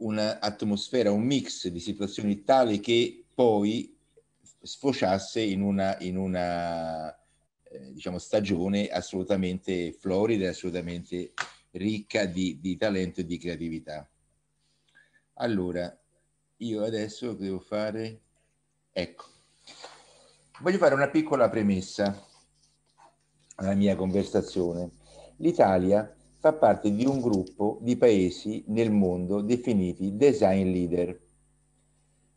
un'atmosfera, un mix di situazioni tali che poi sfociasse in una, in una eh, diciamo, stagione assolutamente florida, assolutamente ricca di, di talento e di creatività. Allora, io adesso devo fare... Ecco, voglio fare una piccola premessa alla mia conversazione. L'Italia fa parte di un gruppo di paesi nel mondo definiti design leader.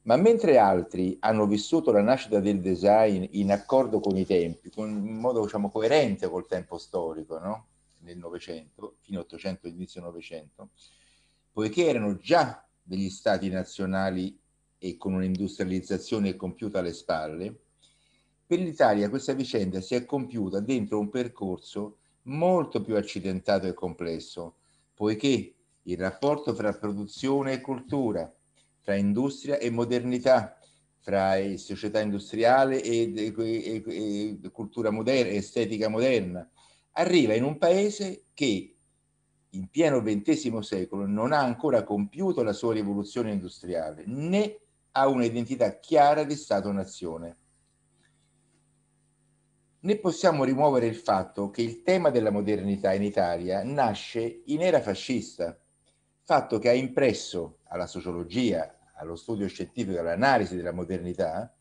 Ma mentre altri hanno vissuto la nascita del design in accordo con i tempi, con, in modo diciamo, coerente col tempo storico, no? nel Novecento, fino all'Ottocento, inizio Novecento, poiché erano già degli stati nazionali e con un'industrializzazione compiuta alle spalle, per l'Italia questa vicenda si è compiuta dentro un percorso molto più accidentato e complesso, poiché il rapporto fra produzione e cultura, fra industria e modernità, fra società industriale e, e, e, e cultura moderna, estetica moderna, arriva in un paese che in pieno XX secolo non ha ancora compiuto la sua rivoluzione industriale, né ha un'identità chiara di Stato-nazione né possiamo rimuovere il fatto che il tema della modernità in Italia nasce in era fascista, fatto che ha impresso alla sociologia, allo studio scientifico, all'analisi della modernità,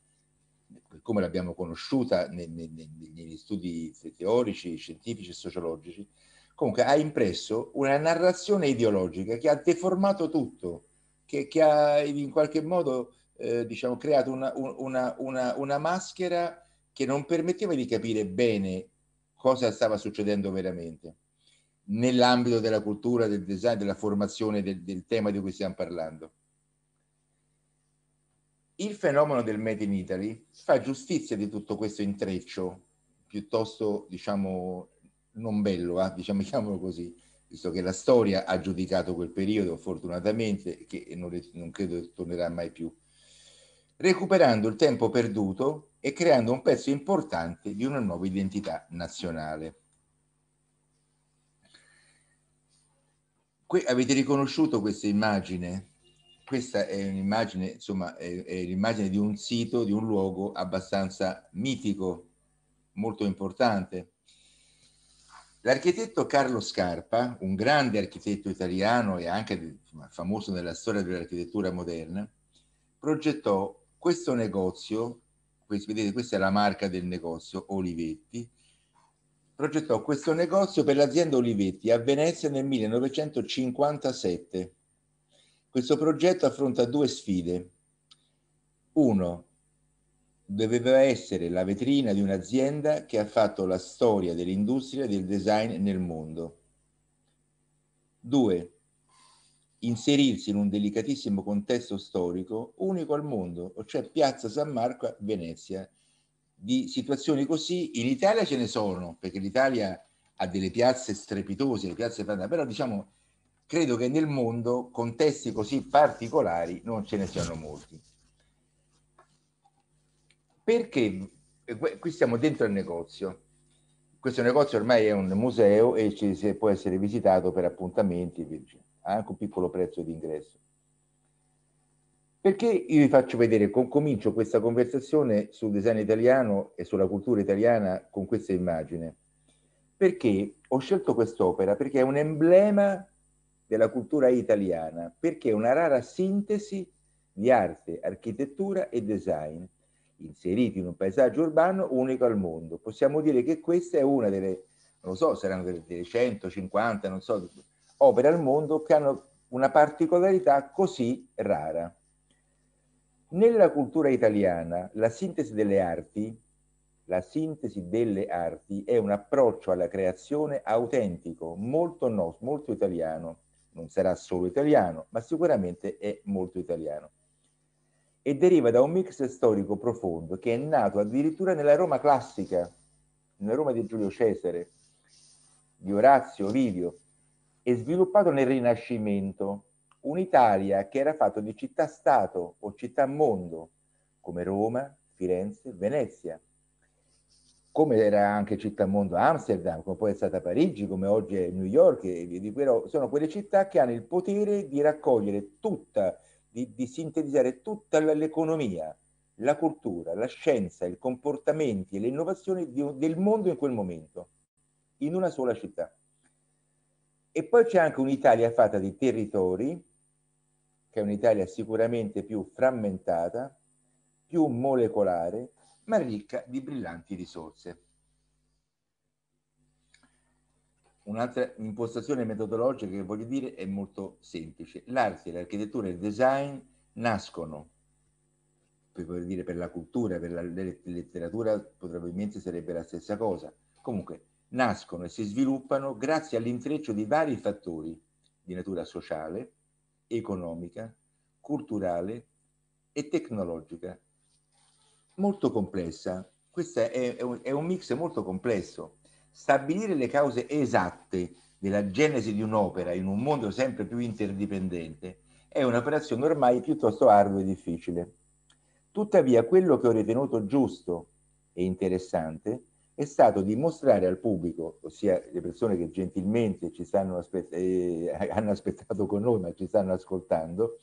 come l'abbiamo conosciuta negli studi teorici, scientifici e sociologici, comunque ha impresso una narrazione ideologica che ha deformato tutto, che, che ha in qualche modo eh, diciamo, creato una, una, una, una maschera che non permetteva di capire bene cosa stava succedendo veramente nell'ambito della cultura, del design, della formazione, del, del tema di cui stiamo parlando. Il fenomeno del Made in Italy fa giustizia di tutto questo intreccio, piuttosto, diciamo, non bello, eh? diciamo così, visto che la storia ha giudicato quel periodo, fortunatamente, che non, non credo tornerà mai più recuperando il tempo perduto e creando un pezzo importante di una nuova identità nazionale. Qui avete riconosciuto questa immagine? Questa è un'immagine, insomma, è, è l'immagine di un sito, di un luogo abbastanza mitico, molto importante. L'architetto Carlo Scarpa, un grande architetto italiano e anche insomma, famoso nella storia dell'architettura moderna, progettò questo negozio, vedete questa è la marca del negozio, Olivetti, progettò questo negozio per l'azienda Olivetti a Venezia nel 1957. Questo progetto affronta due sfide. Uno, doveva essere la vetrina di un'azienda che ha fatto la storia dell'industria del design nel mondo. Due, inserirsi in un delicatissimo contesto storico unico al mondo, cioè Piazza San Marco a Venezia. Di situazioni così in Italia ce ne sono, perché l'Italia ha delle piazze strepitose, le piazze però diciamo credo che nel mondo contesti così particolari non ce ne siano molti. Perché eh, qui siamo dentro al negozio. Questo negozio ormai è un museo e ci, può essere visitato per appuntamenti e ha anche un piccolo prezzo di ingresso. Perché io vi faccio vedere, con, comincio questa conversazione sul design italiano e sulla cultura italiana con questa immagine? Perché ho scelto quest'opera? Perché è un emblema della cultura italiana, perché è una rara sintesi di arte, architettura e design, inseriti in un paesaggio urbano unico al mondo. Possiamo dire che questa è una delle, non lo so, saranno delle 150, non so, opere al mondo che hanno una particolarità così rara. Nella cultura italiana la sintesi delle arti, la sintesi delle arti è un approccio alla creazione autentico, molto nostro, molto italiano. Non sarà solo italiano, ma sicuramente è molto italiano. E deriva da un mix storico profondo che è nato addirittura nella Roma classica, nella Roma di Giulio Cesare, di Orazio, Ovidio, e sviluppato nel Rinascimento, un'Italia che era fatta di città-stato o città-mondo, come Roma, Firenze, Venezia, come era anche città-mondo Amsterdam, come poi è stata Parigi, come oggi è New York, e via di quello, sono quelle città che hanno il potere di raccogliere tutta, di, di sintetizzare tutta l'economia, la cultura, la scienza, i comportamenti e le innovazioni di, del mondo in quel momento, in una sola città. E poi c'è anche un'Italia fatta di territori, che è un'Italia sicuramente più frammentata, più molecolare, ma ricca di brillanti risorse. Un'altra impostazione metodologica che voglio dire è molto semplice. L'arte, l'architettura e il design nascono, per dire per la cultura, per la letteratura probabilmente sarebbe la stessa cosa. Comunque nascono e si sviluppano grazie all'intreccio di vari fattori di natura sociale, economica, culturale e tecnologica. Molto complessa, questo è, è un mix molto complesso. Stabilire le cause esatte della genesi di un'opera in un mondo sempre più interdipendente è un'operazione ormai piuttosto ardua e difficile. Tuttavia, quello che ho ritenuto giusto e interessante è è stato di mostrare al pubblico, ossia le persone che gentilmente ci stanno aspett- eh, hanno aspettato con noi ma ci stanno ascoltando,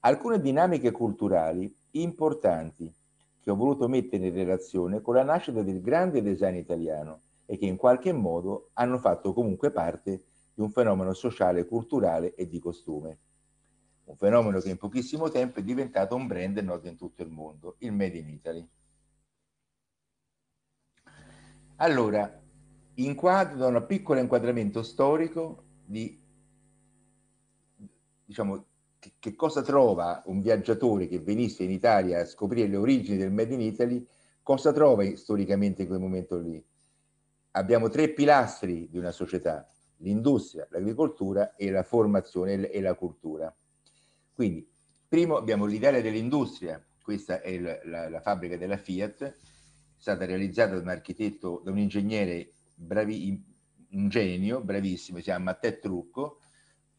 alcune dinamiche culturali importanti che ho voluto mettere in relazione con la nascita del grande design italiano e che in qualche modo hanno fatto comunque parte di un fenomeno sociale, culturale e di costume. Un fenomeno che in pochissimo tempo è diventato un brand noto in tutto il mondo, il Made in Italy. Allora, inquadro da un piccolo inquadramento storico di, diciamo, che, che cosa trova un viaggiatore che venisse in Italia a scoprire le origini del Made in Italy, cosa trova storicamente in quel momento lì? Abbiamo tre pilastri di una società, l'industria, l'agricoltura e la formazione e la cultura. Quindi, primo abbiamo l'Italia dell'industria, questa è la, la, la fabbrica della Fiat, è stata realizzata da un architetto, da un ingegnere bravi, un genio, bravissimo, si chiama Mattè Trucco.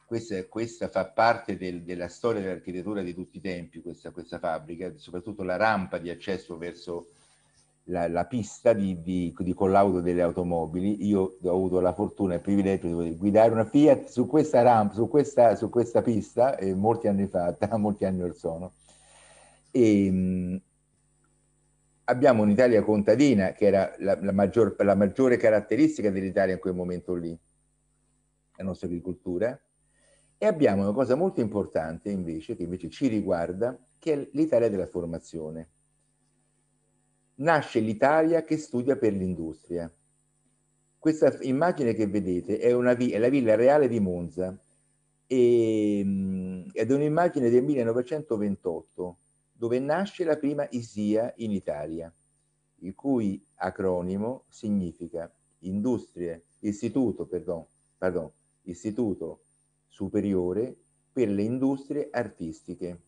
Questa, questa fa parte del, della storia dell'architettura di tutti i tempi, questa, questa, fabbrica, soprattutto la rampa di accesso verso la, la pista di, di, di, collaudo delle automobili. Io ho avuto la fortuna e il privilegio di guidare una Fiat su questa rampa, su questa, su questa pista, eh, molti anni fa, molti anni or sono. E, ehm, abbiamo un'Italia contadina che era la, la, maggior, la maggiore caratteristica dell'Italia in quel momento lì, la nostra agricoltura, e abbiamo una cosa molto importante invece, che invece ci riguarda, che è l'Italia della formazione. Nasce l'Italia che studia per l'industria. Questa immagine che vedete è, una, è la Villa Reale di Monza, e, ehm, ed è un'immagine del 1928 dove nasce la prima ISIA in Italia, il cui acronimo significa Industrie, Istituto, perdon, pardon, Istituto Superiore per le Industrie Artistiche,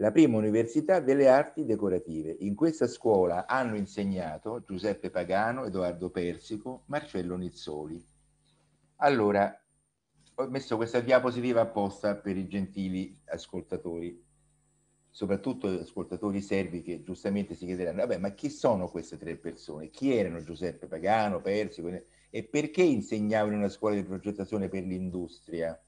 la prima università delle arti decorative. In questa scuola hanno insegnato Giuseppe Pagano, Edoardo Persico, Marcello Nizzoli. Allora, ho messo questa diapositiva apposta per i gentili ascoltatori soprattutto ascoltatori servi che giustamente si chiederanno, vabbè, ma chi sono queste tre persone? Chi erano Giuseppe Pagano, Persico e perché insegnavano in una scuola di progettazione per l'industria?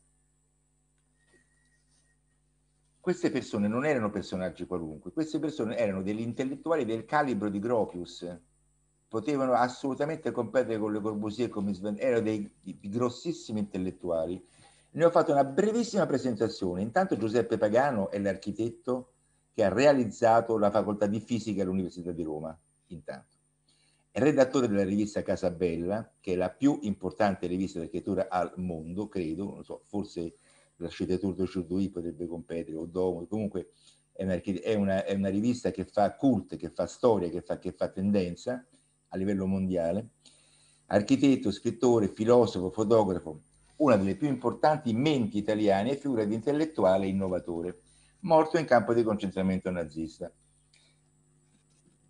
Queste persone non erano personaggi qualunque, queste persone erano degli intellettuali del calibro di Gropius, potevano assolutamente competere con Le Corbusier con Miss erano dei, dei grossissimi intellettuali. Ne ho fatto una brevissima presentazione. Intanto Giuseppe Pagano è l'architetto che ha realizzato la facoltà di fisica all'Università di Roma, intanto. È redattore della rivista Casabella, che è la più importante rivista di architettura al mondo, credo, non so, forse l'architettura di Ciudui potrebbe competere, o Domo, comunque è una, è, una, è una, rivista che fa cult, che fa storia, che fa, che fa tendenza a livello mondiale. Architetto, scrittore, filosofo, fotografo, una delle più importanti menti italiane e figura di intellettuale innovatore morto in campo di concentramento nazista.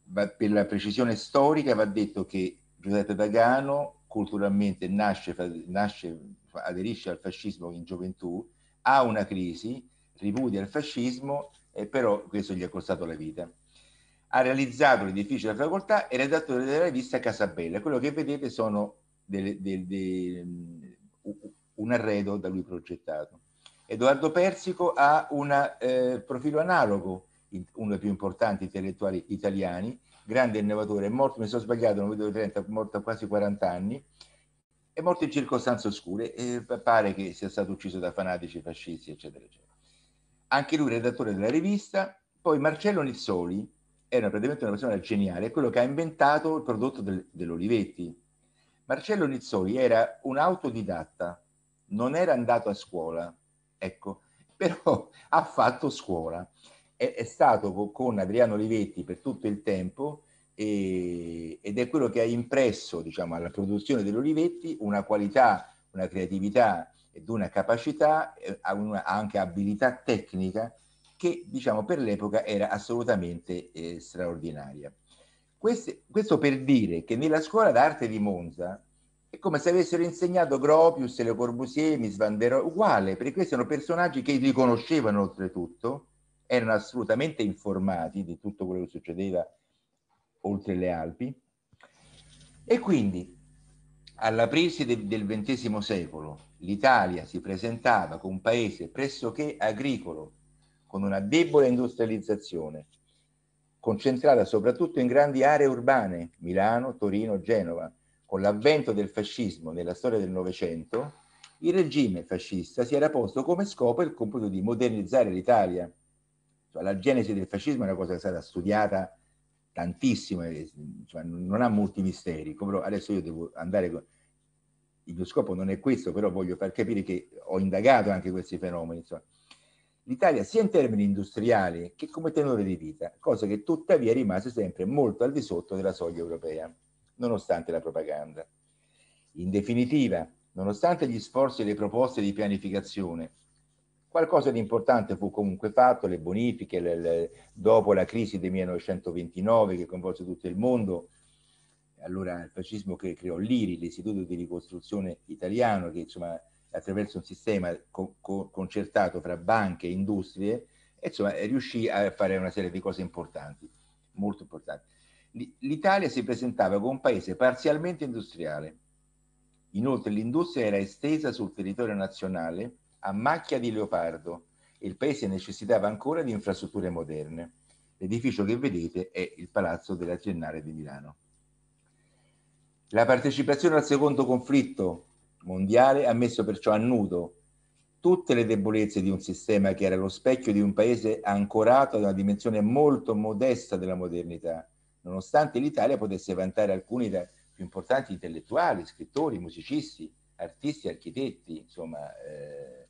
Va, per la precisione storica va detto che Giuseppe Pagano culturalmente nasce, nasce, aderisce al fascismo in gioventù, ha una crisi, ripudia il fascismo, eh, però questo gli ha costato la vita. Ha realizzato l'edificio della facoltà e redattore della rivista Casabella. Quello che vedete sono delle, delle, delle, mm, un arredo da lui progettato. Edoardo Persico ha un eh, profilo analogo, uno dei più importanti intellettuali italiani, grande innovatore, è morto, mi sono sbagliato, non vedo 30, è morto a quasi 40 anni, è morto in circostanze oscure e pare che sia stato ucciso da fanatici fascisti, eccetera, eccetera. Anche lui redattore della rivista, poi Marcello Nizzoli era praticamente una persona geniale, è quello che ha inventato il prodotto del, dell'Olivetti. Marcello Nizzoli era un autodidatta, non era andato a scuola, Ecco, però ha fatto scuola. È, è stato con, con Adriano Olivetti per tutto il tempo e, ed è quello che ha impresso diciamo, alla produzione dell'Olivetti una qualità, una creatività ed una capacità, una, anche abilità tecnica che diciamo, per l'epoca era assolutamente eh, straordinaria. Queste, questo per dire che nella scuola d'arte di Monza è come se avessero insegnato Gropius, Le Corbusier, Miss Van der Rohe, uguale, perché questi erano personaggi che riconoscevano oltretutto, erano assolutamente informati di tutto quello che succedeva oltre le Alpi. E quindi all'aprirsi de- del XX secolo l'Italia si presentava come un paese pressoché agricolo, con una debole industrializzazione, concentrata soprattutto in grandi aree urbane, Milano, Torino, Genova, con l'avvento del fascismo nella storia del Novecento, il regime fascista si era posto come scopo il compito di modernizzare l'Italia. Cioè, la genesi del fascismo è una cosa che è stata studiata tantissimo, cioè, non ha molti misteri. adesso io devo andare... Con... Il mio scopo non è questo, però voglio far capire che ho indagato anche questi fenomeni. Insomma. L'Italia sia in termini industriali che come tenore di vita, cosa che tuttavia rimase sempre molto al di sotto della soglia europea nonostante la propaganda. In definitiva, nonostante gli sforzi e le proposte di pianificazione, qualcosa di importante fu comunque fatto, le bonifiche le, le, dopo la crisi del 1929 che coinvolse tutto il mondo, allora il fascismo che creò l'IRI, l'Istituto di ricostruzione italiano, che insomma attraverso un sistema co- co- concertato fra banche e industrie, insomma riuscì a fare una serie di cose importanti, molto importanti l'Italia si presentava come un paese parzialmente industriale. Inoltre l'industria era estesa sul territorio nazionale a macchia di leopardo e il paese necessitava ancora di infrastrutture moderne. L'edificio che vedete è il Palazzo della Triennale di Milano. La partecipazione al secondo conflitto mondiale ha messo perciò a nudo tutte le debolezze di un sistema che era lo specchio di un paese ancorato ad una dimensione molto modesta della modernità nonostante l'Italia potesse vantare alcuni dei più importanti intellettuali, scrittori, musicisti, artisti, architetti, insomma, eh,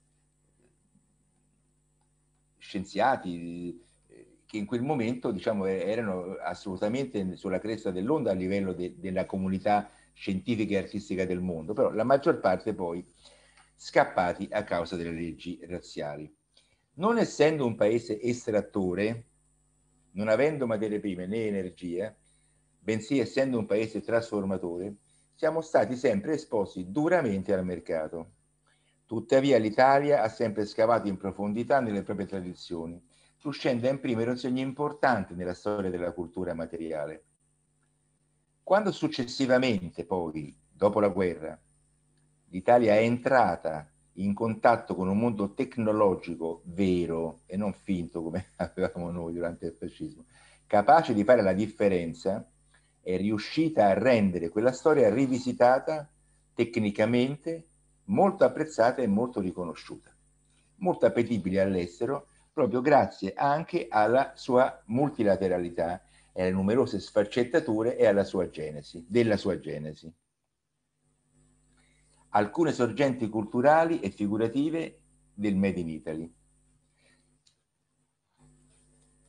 scienziati eh, che in quel momento diciamo, eh, erano assolutamente sulla cresta dell'onda a livello de della comunità scientifica e artistica del mondo, però la maggior parte poi scappati a causa delle leggi razziali. Non essendo un paese estrattore, non avendo materie prime né energia, bensì essendo un paese trasformatore, siamo stati sempre esposti duramente al mercato. Tuttavia l'Italia ha sempre scavato in profondità nelle proprie tradizioni, riuscendo a imprimere un segno importante nella storia della cultura materiale. Quando successivamente, poi, dopo la guerra, l'Italia è entrata in contatto con un mondo tecnologico vero e non finto come avevamo noi durante il fascismo, capace di fare la differenza, è riuscita a rendere quella storia rivisitata tecnicamente, molto apprezzata e molto riconosciuta, molto appetibile all'estero, proprio grazie anche alla sua multilateralità e alle numerose sfaccettature e alla sua genesi, della sua genesi alcune sorgenti culturali e figurative del Made in Italy.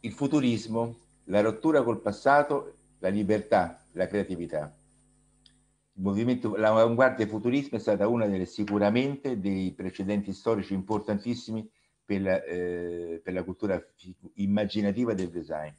Il futurismo, la rottura col passato, la libertà, la creatività. Il movimento, l'avanguardia futurismo è stata una delle sicuramente dei precedenti storici importantissimi per la, eh, per la cultura immaginativa del design.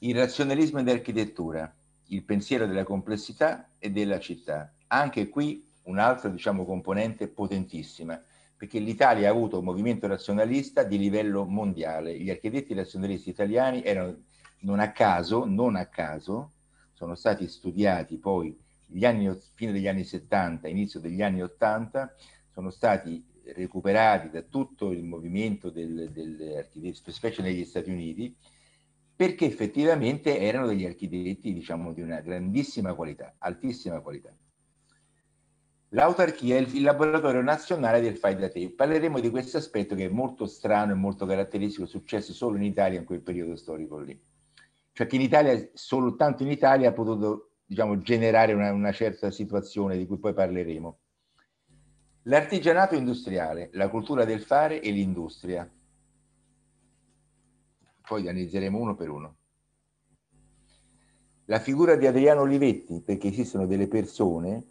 Il razionalismo dell'architettura, il pensiero della complessità e della città. Anche qui un'altra diciamo, componente potentissima, perché l'Italia ha avuto un movimento razionalista di livello mondiale. Gli architetti razionalisti italiani erano, non a caso, non a caso, sono stati studiati poi gli anni, fine degli anni 70, inizio degli anni 80, sono stati recuperati da tutto il movimento del, del, specie negli Stati Uniti, perché effettivamente erano degli architetti, diciamo, di una grandissima qualità, altissima qualità. L'autarchia è il laboratorio nazionale del fai da te. Parleremo di questo aspetto che è molto strano e molto caratteristico, è successo solo in Italia in quel periodo storico lì. Cioè che in Italia, soltanto in Italia, ha potuto diciamo, generare una, una certa situazione di cui poi parleremo. L'artigianato industriale, la cultura del fare e l'industria. Poi analizzeremo uno per uno. La figura di Adriano Olivetti, perché esistono delle persone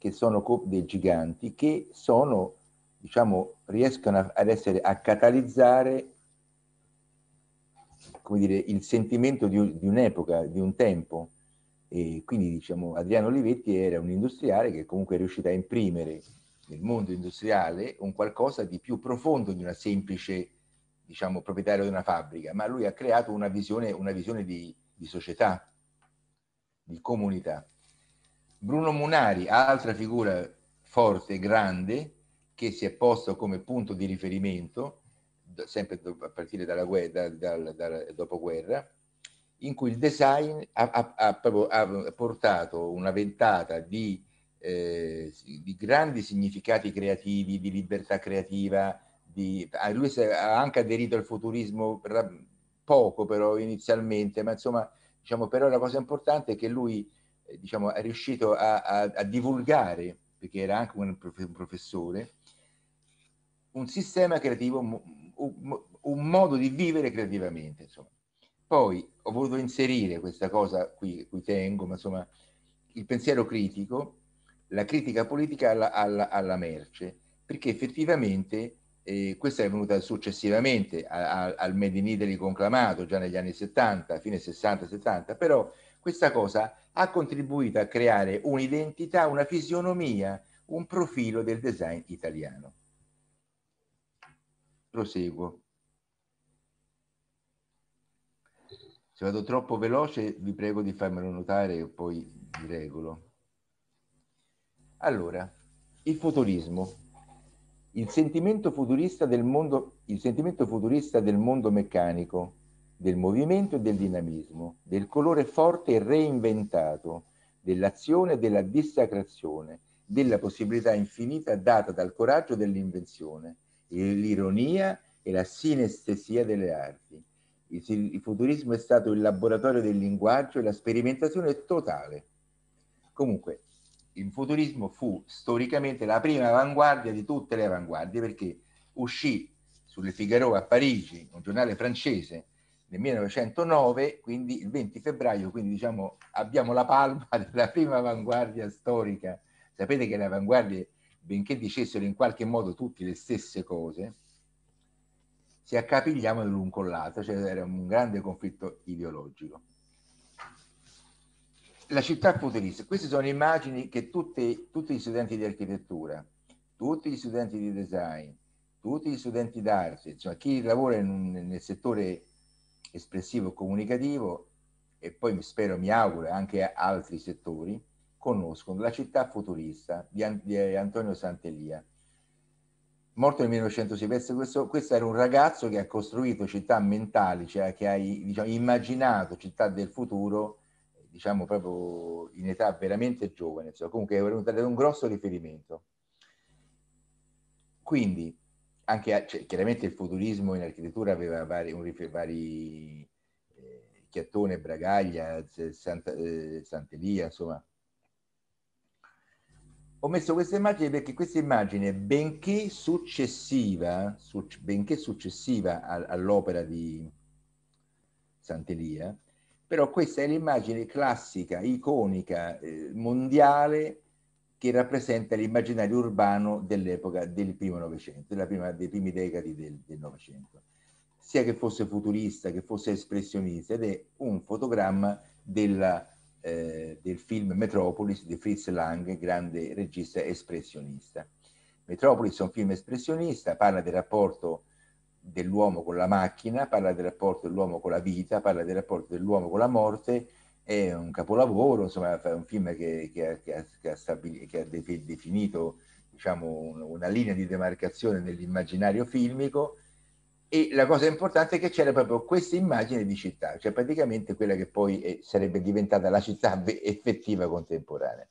che sono dei giganti, che sono, diciamo, riescono ad essere, a catalizzare come dire, il sentimento di, di un'epoca, di un tempo. E quindi diciamo, Adriano Olivetti era un industriale che comunque è riuscito a imprimere nel mondo industriale un qualcosa di più profondo di una semplice diciamo, proprietario di una fabbrica, ma lui ha creato una visione, una visione di, di società, di comunità. Bruno Munari, altra figura forte, grande, che si è posto come punto di riferimento, sempre a partire dalla guerra, dal, dal dopoguerra, in cui il design ha, ha, ha, ha portato una ventata di, eh, di, grandi significati creativi, di libertà creativa, di, lui ha anche aderito al futurismo poco però inizialmente, ma insomma, diciamo, però la cosa importante è che lui eh, diciamo, è riuscito a, a, a, divulgare, perché era anche un, professore, un sistema creativo, un, un modo di vivere creativamente. Insomma. Poi ho voluto inserire questa cosa qui, cui tengo, ma insomma, il pensiero critico, la critica politica alla, alla, alla merce, perché effettivamente eh, questa è venuta successivamente a, a, al Made in Italy conclamato già negli anni 70, fine 60-70, però questa cosa ha contribuito a creare un'identità, una fisionomia, un profilo del design italiano. Proseguo. Se vado troppo veloce vi prego di farmelo notare e poi vi regolo. Allora, il futurismo. Il sentimento futurista del mondo, il sentimento futurista del mondo meccanico, del movimento e del dinamismo, del colore forte e reinventato, dell'azione e della dissacrazione, della possibilità infinita data dal coraggio dell'invenzione, l'ironia e la sinestesia delle arti. Il futurismo è stato il laboratorio del linguaggio e la sperimentazione totale. Comunque, il futurismo fu storicamente la prima avanguardia di tutte le avanguardie perché uscì sulle Figaro a Parigi, un giornale francese, nel 1909, quindi il 20 febbraio, quindi diciamo abbiamo la palma della prima avanguardia storica. Sapete che le avanguardie, benché dicessero in qualche modo tutte le stesse cose, si accapigliavano l'un con l'altro, cioè era un grande conflitto ideologico. La città futurista, queste sono immagini che tutti, tutti gli studenti di architettura, tutti gli studenti di design, tutti gli studenti d'arte, cioè chi lavora un, nel settore espressivo e comunicativo e poi mi spero, mi auguro, anche altri settori conoscono la città futurista di, Antonio Santelia. Morto nel 1906, questo, questo, era un ragazzo che ha costruito città mentali, cioè che ha diciamo, immaginato città del futuro, diciamo proprio in età veramente giovane, insomma. comunque è un, un grosso riferimento. Quindi anche, cioè, chiaramente il futurismo in architettura aveva vari, un, vari eh, Chiattone, Bragaglia, Santa, eh, Santelia, insomma. Ho messo questa immagine perché questa immagine, benché successiva, su, benché successiva a, all'opera di Santelia, però questa è l'immagine classica, iconica, eh, mondiale che rappresenta l'immaginario urbano dell'epoca del primo Novecento, dei primi decadi del, Novecento, sia che fosse futurista, che fosse espressionista, ed è un fotogramma della, eh, del film Metropolis di Fritz Lang, grande regista espressionista. Metropolis è un film espressionista, parla del rapporto dell'uomo con la macchina, parla del rapporto dell'uomo con la vita, parla del rapporto dell'uomo con la morte, è un capolavoro, insomma, è un film che, che, ha, che, ha, che ha, de- definito diciamo, una linea di demarcazione nell'immaginario filmico e la cosa importante è che c'era proprio questa immagine di città, cioè praticamente quella che poi è, sarebbe diventata la città effettiva contemporanea.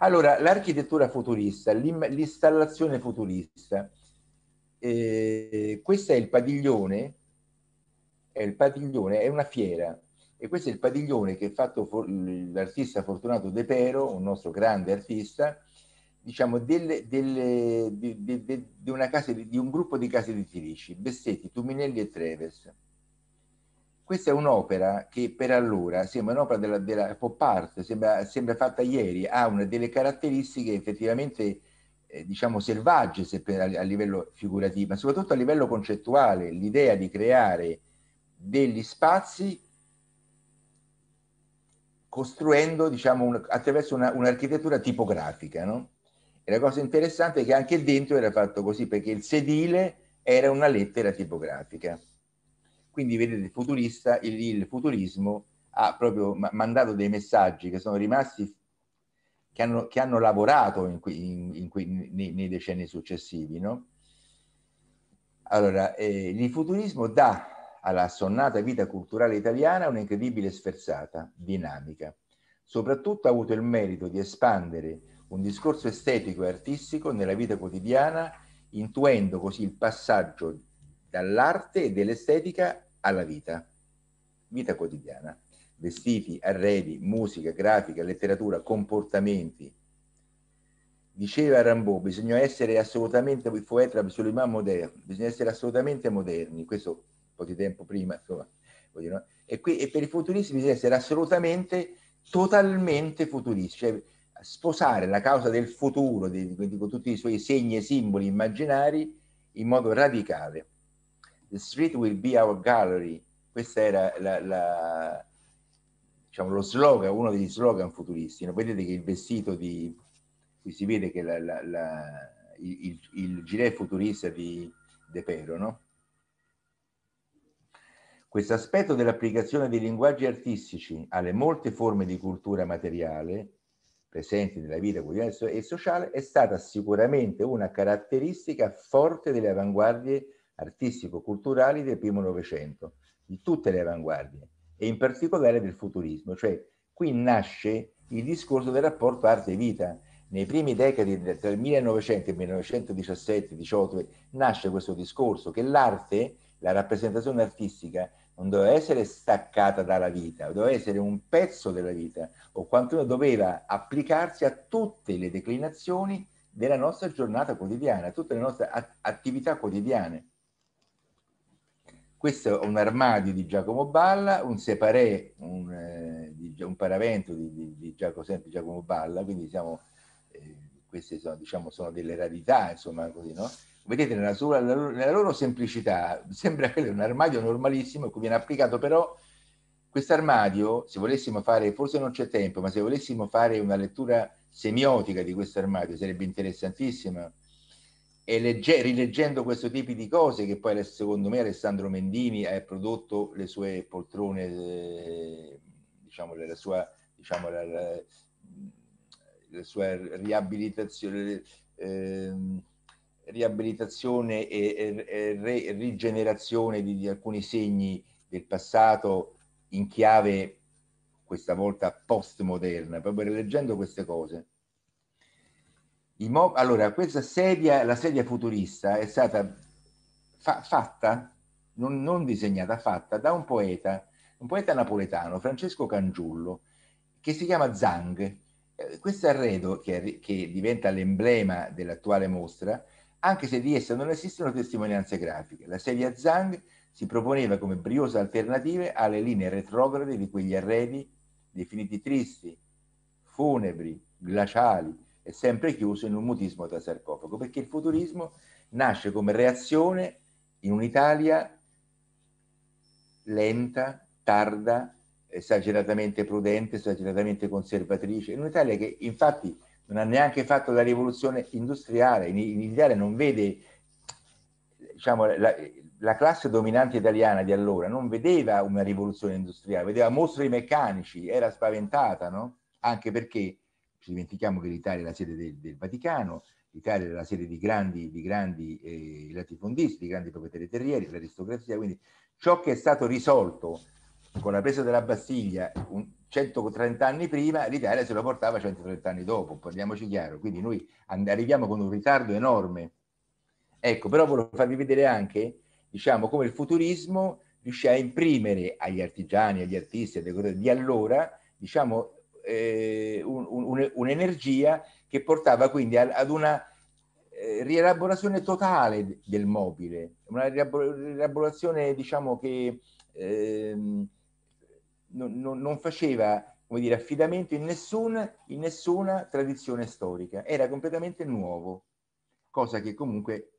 Allora, l'architettura futurista, l'installazione futurista, eh, questo è il padiglione, è il padiglione, è una fiera, e questo è il padiglione che ha fatto for- l'artista Fortunato De Pero, un nostro grande artista, diciamo, delle, delle, di, di, di, di, una casa, di un gruppo di case editrici, Bessetti, Tuminelli e Treves. Questa è un'opera che per allora sembra un'opera della, della pop art, sembra, sembra fatta ieri, ha una delle caratteristiche effettivamente eh, diciamo selvagge se per, a, a, livello figurativo, ma soprattutto a livello concettuale, l'idea di creare degli spazi costruendo diciamo, un, attraverso una, un'architettura tipografica. No? E la cosa interessante è che anche dentro era fatto così, perché il sedile era una lettera tipografica. Quindi vedete il futurista, il, il futurismo ha proprio mandato dei messaggi che sono rimasti, che hanno, che hanno lavorato in, in, in, nei, nei, decenni successivi. No? Allora, eh, il futurismo dà alla sonnata vita culturale italiana un'incredibile sferzata, dinamica. Soprattutto ha avuto il merito di espandere un discorso estetico e artistico nella vita quotidiana, intuendo così il passaggio dall'arte e dell'estetica alla vita, vita quotidiana, vestiti, arredi, musica, grafica, letteratura, comportamenti. Diceva Rambaud, bisogna essere assolutamente, il poeta Suleiman moderno, bisogna essere assolutamente moderni, questo po' di tempo prima, insomma. E, qui, e per i futuristi bisogna essere assolutamente, totalmente futuristi, cioè sposare la causa del futuro, di, di, con tutti i suoi segni e simboli immaginari, in modo radicale. The street will be our gallery, questo era la, la, diciamo, lo slogan, uno degli slogan futuristi. No? Vedete che il vestito di... qui si vede che la, il, il, il gilet futurista di De Pero, no? Questo aspetto dell'applicazione dei linguaggi artistici alle molte forme di cultura materiale presenti nella vita quotidiana e sociale è stata sicuramente una caratteristica forte delle avanguardie artistico-culturali del primo Novecento, di tutte le avanguardie, e in particolare del futurismo. Cioè, qui nasce il discorso del rapporto arte-vita. Nei primi decadi, tra il 1900 e il 1917-18, nasce questo discorso che l'arte la rappresentazione artistica non doveva essere staccata dalla vita, doveva essere un pezzo della vita, o quantomeno doveva applicarsi a tutte le declinazioni della nostra giornata quotidiana, a tutte le nostre attività quotidiane. Questo è un armadio di Giacomo Balla, un separé, un, eh, di, un paravento di, di, di Giacomo, sempre Giacomo Balla, quindi siamo, eh, queste sono, diciamo, sono delle rarità, insomma, così, no? vedete nella, sua, nella loro semplicità, sembra quello un armadio normalissimo che viene applicato però questo armadio, se volessimo fare, forse non c'è tempo, ma se volessimo fare una lettura semiotica di questo armadio sarebbe interessantissima. E legge, rileggendo questo tipo di cose che poi secondo me Alessandro Mendini ha prodotto le sue poltrone, eh, diciamo, la sua, diciamo, la, la, la sua riabilitazione, eh, riabilitazione e, e, e rigenerazione di, di, alcuni segni del passato in chiave questa volta postmoderna, proprio leggendo queste cose. allora, questa sedia, la sedia futurista, è stata fa fatta, non, non disegnata, fatta da un poeta, un poeta napoletano, Francesco Cangiullo, che si chiama Zang. Eh, questo arredo, che, che diventa l'emblema dell'attuale mostra, anche se di essa non esistono testimonianze grafiche. La serie Zang si proponeva come briosa alternativa alle linee retrograde di quegli arredi definiti tristi, funebri, glaciali e sempre chiusi in un mutismo da sarcofago, perché il futurismo nasce come reazione in un'Italia lenta, tarda, esageratamente prudente, esageratamente conservatrice, in un'Italia che infatti non ha neanche fatto la rivoluzione industriale, in, in Italia non vede, diciamo, la, la, classe dominante italiana di allora non vedeva una rivoluzione industriale, vedeva mostri meccanici, era spaventata, no? Anche perché ci dimentichiamo che l'Italia è la sede del, del Vaticano, l'Italia è la sede di grandi, di grandi eh, latifondisti, di grandi proprietari terrieri, l'aristocrazia, quindi ciò che è stato risolto con la presa della Bastiglia, un, 130 anni prima, l'Italia se lo portava 130 anni dopo, parliamoci chiaro, quindi noi arriviamo con un ritardo enorme. Ecco, però volevo farvi vedere anche, diciamo, come il futurismo riuscì a imprimere agli artigiani, agli artisti, di allora, diciamo, eh, un, un, un'energia che portava quindi ad una eh, rielaborazione totale del mobile, una rielaborazione, diciamo, che... Ehm, non, non, non faceva come dire, affidamento in nessuna, in nessuna tradizione storica, era completamente nuovo, cosa che comunque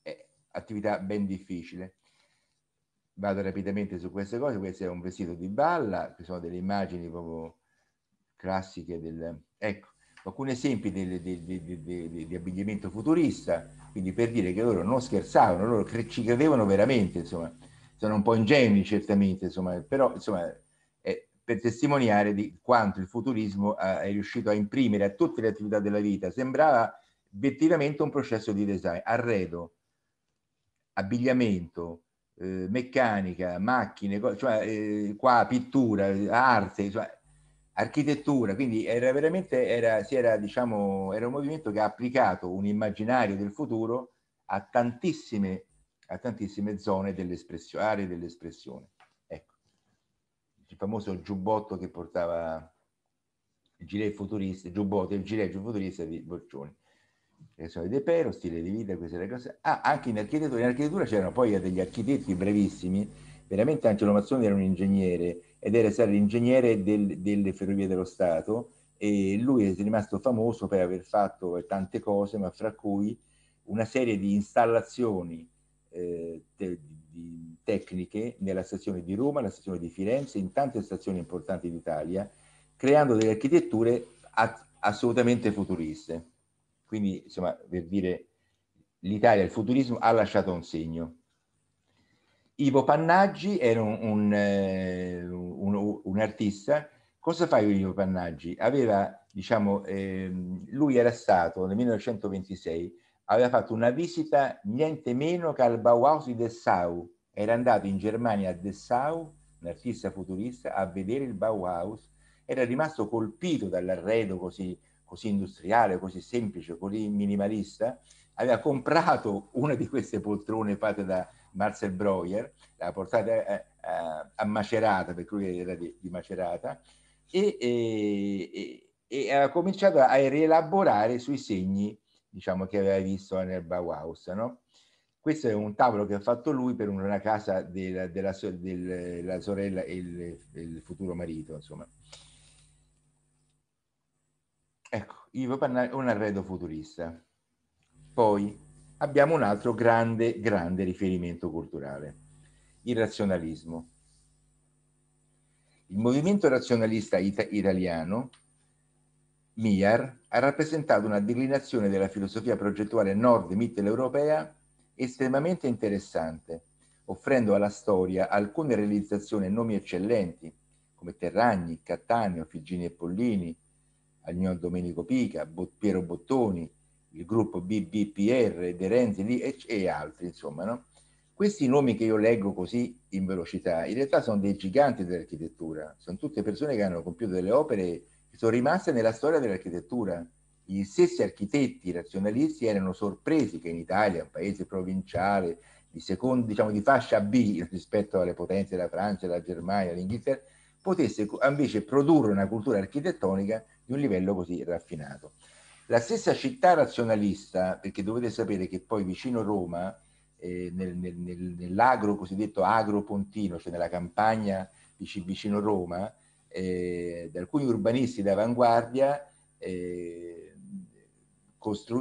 è attività ben difficile. Vado rapidamente su queste cose, questo è un vestito di balla, ci sono delle immagini proprio classiche del... Ecco, alcuni esempi del, del, del, di abbigliamento futurista, quindi per dire che loro non scherzavano, loro ci credevano veramente, insomma sono un po' ingenui certamente, insomma, però insomma, è per testimoniare di quanto il futurismo eh, è riuscito a imprimere a tutte le attività della vita. Sembrava obiettivamente un processo di design, arredo, abbigliamento, eh, meccanica, macchine, cioè, eh, qua pittura, arte, cioè, architettura, quindi era veramente, era, si era, diciamo, era un movimento che ha applicato un immaginario del futuro a tantissime a tantissime zone dell'espressione, aree dell'espressione. Ecco, il famoso giubbotto che portava il gilet futurista, il giubbotto, il gilet futurista di Borcioni. Creazione De Pero, stile di vita, queste le cose. Ah, anche in architettura, in architettura c'erano poi degli architetti brevissimi, veramente Angelo Mazzoni era un ingegnere ed era stato l'ingegnere del, delle ferrovie dello Stato e lui è rimasto famoso per aver fatto tante cose, ma fra cui una serie di installazioni eh, te, di, tecniche nella stazione di Roma, nella stazione di Firenze, in tante stazioni importanti d'Italia, creando delle architetture a, assolutamente futuriste. Quindi, insomma, per dire, l'Italia, il futurismo ha lasciato un segno. Ivo Pannaggi era un, un, eh, un, un artista. Cosa fa Ivo Pannaggi? Aveva, diciamo, eh, lui era stato nel 1926 aveva fatto una visita niente meno che al Bauhaus di Dessau. Era andato in Germania a Dessau, un artista futurista, a vedere il Bauhaus. Era rimasto colpito dall'arredo così, così industriale, così semplice, così minimalista. Aveva comprato una di queste poltrone fatte da Marcel Breuer, l'ha portata a, eh, eh, a, Macerata, per cui era di, di Macerata, e, e, e, e, ha cominciato a rielaborare sui segni diciamo, che aveva visto nel Bauhaus. No? Questo è un tavolo che ha fatto lui per una casa della, della, della sorella e il, il, futuro marito, insomma. Ecco, Ivo Pannari, un arredo futurista. Poi abbiamo un altro grande, grande riferimento culturale, il razionalismo. Il movimento razionalista it italiano Mier ha rappresentato una declinazione della filosofia progettuale nord-mitteleuropea estremamente interessante, offrendo alla storia alcune realizzazioni e nomi eccellenti, come Terragni, Cattaneo, Figini e Pollini, Agnon Domenico Pica, Piero Bottoni, il gruppo BBPR, De Renzi e, e altri, insomma, no? Questi nomi che io leggo così in velocità, in realtà sono dei giganti dell'architettura, sono tutte persone che hanno compiuto delle opere sono rimaste nella storia dell'architettura. Gli stessi architetti razionalisti erano sorpresi che in Italia, un paese provinciale di, secondo, diciamo, di fascia B rispetto alle potenze della Francia, della Germania, dell'Inghilterra, potesse invece produrre una cultura architettonica di un livello così raffinato. La stessa città razionalista, perché dovete sapere che poi vicino Roma, eh, nel, nel, nell'agro cosiddetto agro pontino, cioè nella campagna vicino Roma, eh, da alcuni urbanisti d'avanguardia eh,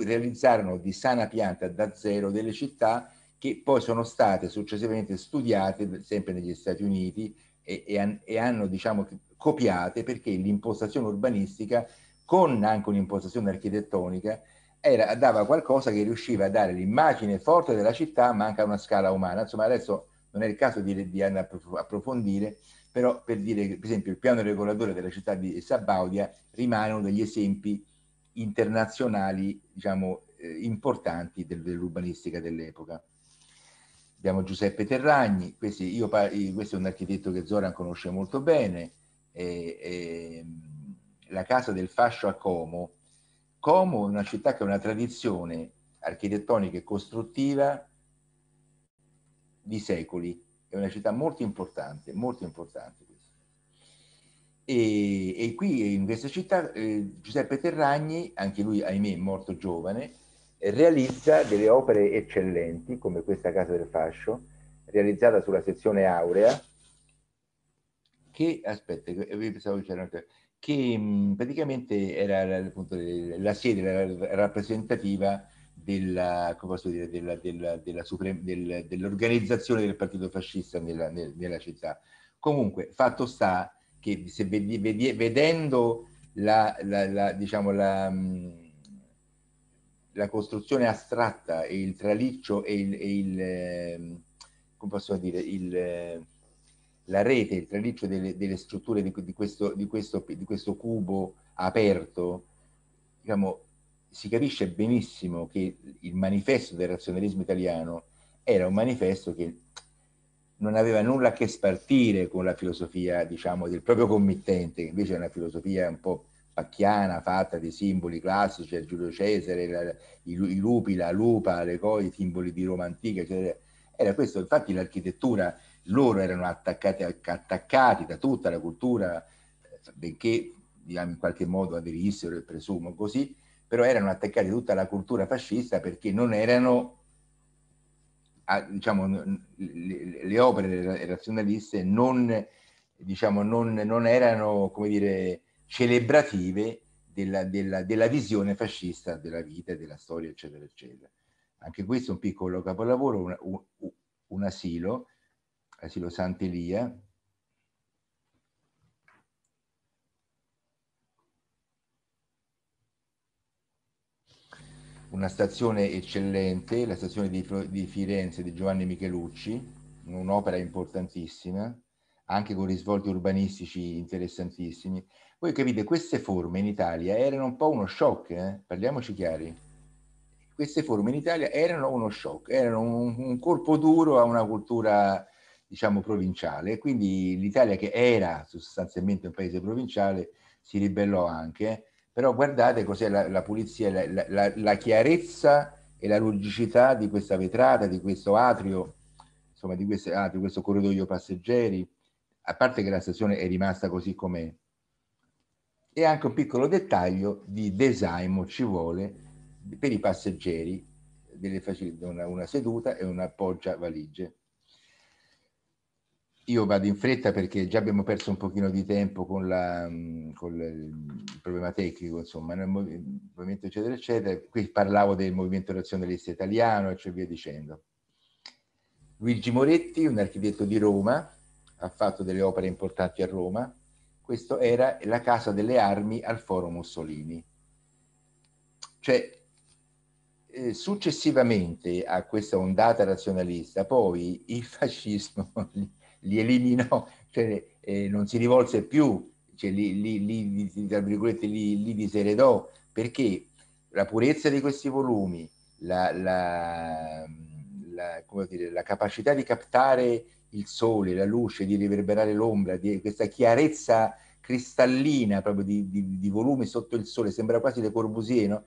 realizzarono di sana pianta da zero delle città che poi sono state successivamente studiate sempre negli Stati Uniti e, e, e hanno diciamo copiate perché l'impostazione urbanistica con anche un'impostazione architettonica era, dava qualcosa che riusciva a dare l'immagine forte della città ma anche a una scala umana insomma adesso non è il caso di, di approfondire però per dire che per esempio il piano regolatore della città di Sabaudia rimane uno degli esempi internazionali diciamo, eh, importanti del, dell'urbanistica dell'epoca. Abbiamo Giuseppe Terragni, questi, io, questo è un architetto che Zoran conosce molto bene, eh, eh, la casa del fascio a Como. Como è una città che ha una tradizione architettonica e costruttiva di secoli è una città molto importante, molto importante E, e qui in questa città eh, Giuseppe Terragni, anche lui ahimè molto giovane, realizza delle opere eccellenti come questa Casa del Fascio, realizzata sulla sezione aurea, che, aspetta, che eh, praticamente era appunto, la sede rappresentativa della, dire, della, della, della suprem- del, dell'organizzazione del partito fascista nella, nel, nella, città. Comunque, fatto sta che se vedi, vedi, vedendo la, la, la, diciamo, la, mm, costruzione astratta e il traliccio e il, e il ehm, come posso dire, il, la rete, il traliccio delle, delle strutture di, di, questo, di, questo, di questo cubo aperto, diciamo, si capisce benissimo che il manifesto del razionalismo italiano era un manifesto che non aveva nulla a che spartire con la filosofia, diciamo, del proprio committente, che invece è una filosofia un po' pacchiana, fatta di simboli classici, il cioè Giulio Cesare, la, i, i, lupi, la lupa, le coi, i simboli di Roma antica, eccetera. Era questo, infatti l'architettura, loro erano attaccati, attaccati da tutta la cultura, eh, benché diciamo, in qualche modo aderissero, e presumo così, però erano attaccati tutta la cultura fascista perché non erano, diciamo, le, le opere razionaliste non, diciamo, non, non erano, come dire, celebrative della, della, della, visione fascista della vita, della storia, eccetera, eccetera. Anche questo è un piccolo capolavoro, un, un, un asilo, asilo Sant'Elia, una stazione eccellente, la stazione di, di Firenze di Giovanni Michelucci, un'opera importantissima, anche con risvolti urbanistici interessantissimi. Voi capite, queste forme in Italia erano un po' uno shock, eh? parliamoci chiari. Queste forme in Italia erano uno shock, erano un, un colpo duro a una cultura, diciamo, provinciale. Quindi l'Italia, che era sostanzialmente un paese provinciale, si ribellò anche però guardate cos'è la, la pulizia, la, la, la, chiarezza e la logicità di questa vetrata, di questo atrio, insomma di, queste, ah, di questo corridoio passeggeri, a parte che la stazione è rimasta così com'è. E anche un piccolo dettaglio di design ci vuole per i passeggeri, delle facil- una, una seduta e un appoggia valigie. Io vado in fretta perché già abbiamo perso un pochino di tempo con, la, mm, con il problema tecnico, insomma, nel movimento eccetera eccetera. Qui parlavo del movimento nazionalista italiano e cioè via dicendo. Luigi Moretti, un architetto di Roma, ha fatto delle opere importanti a Roma. Questo era la Casa delle Armi al Foro Mussolini. Cioè, eh, successivamente a questa ondata razionalista, poi il fascismo li eliminò, cioè, eh, non si rivolse più, cioè, li, li, li, tra virgolette, li, li diseredò, perché la purezza di questi volumi, la, la, la, dire, la, capacità di captare il sole, la luce, di riverberare l'ombra, di questa chiarezza cristallina proprio di, di, di volumi sotto il sole, sembra quasi Le Corbusier, no?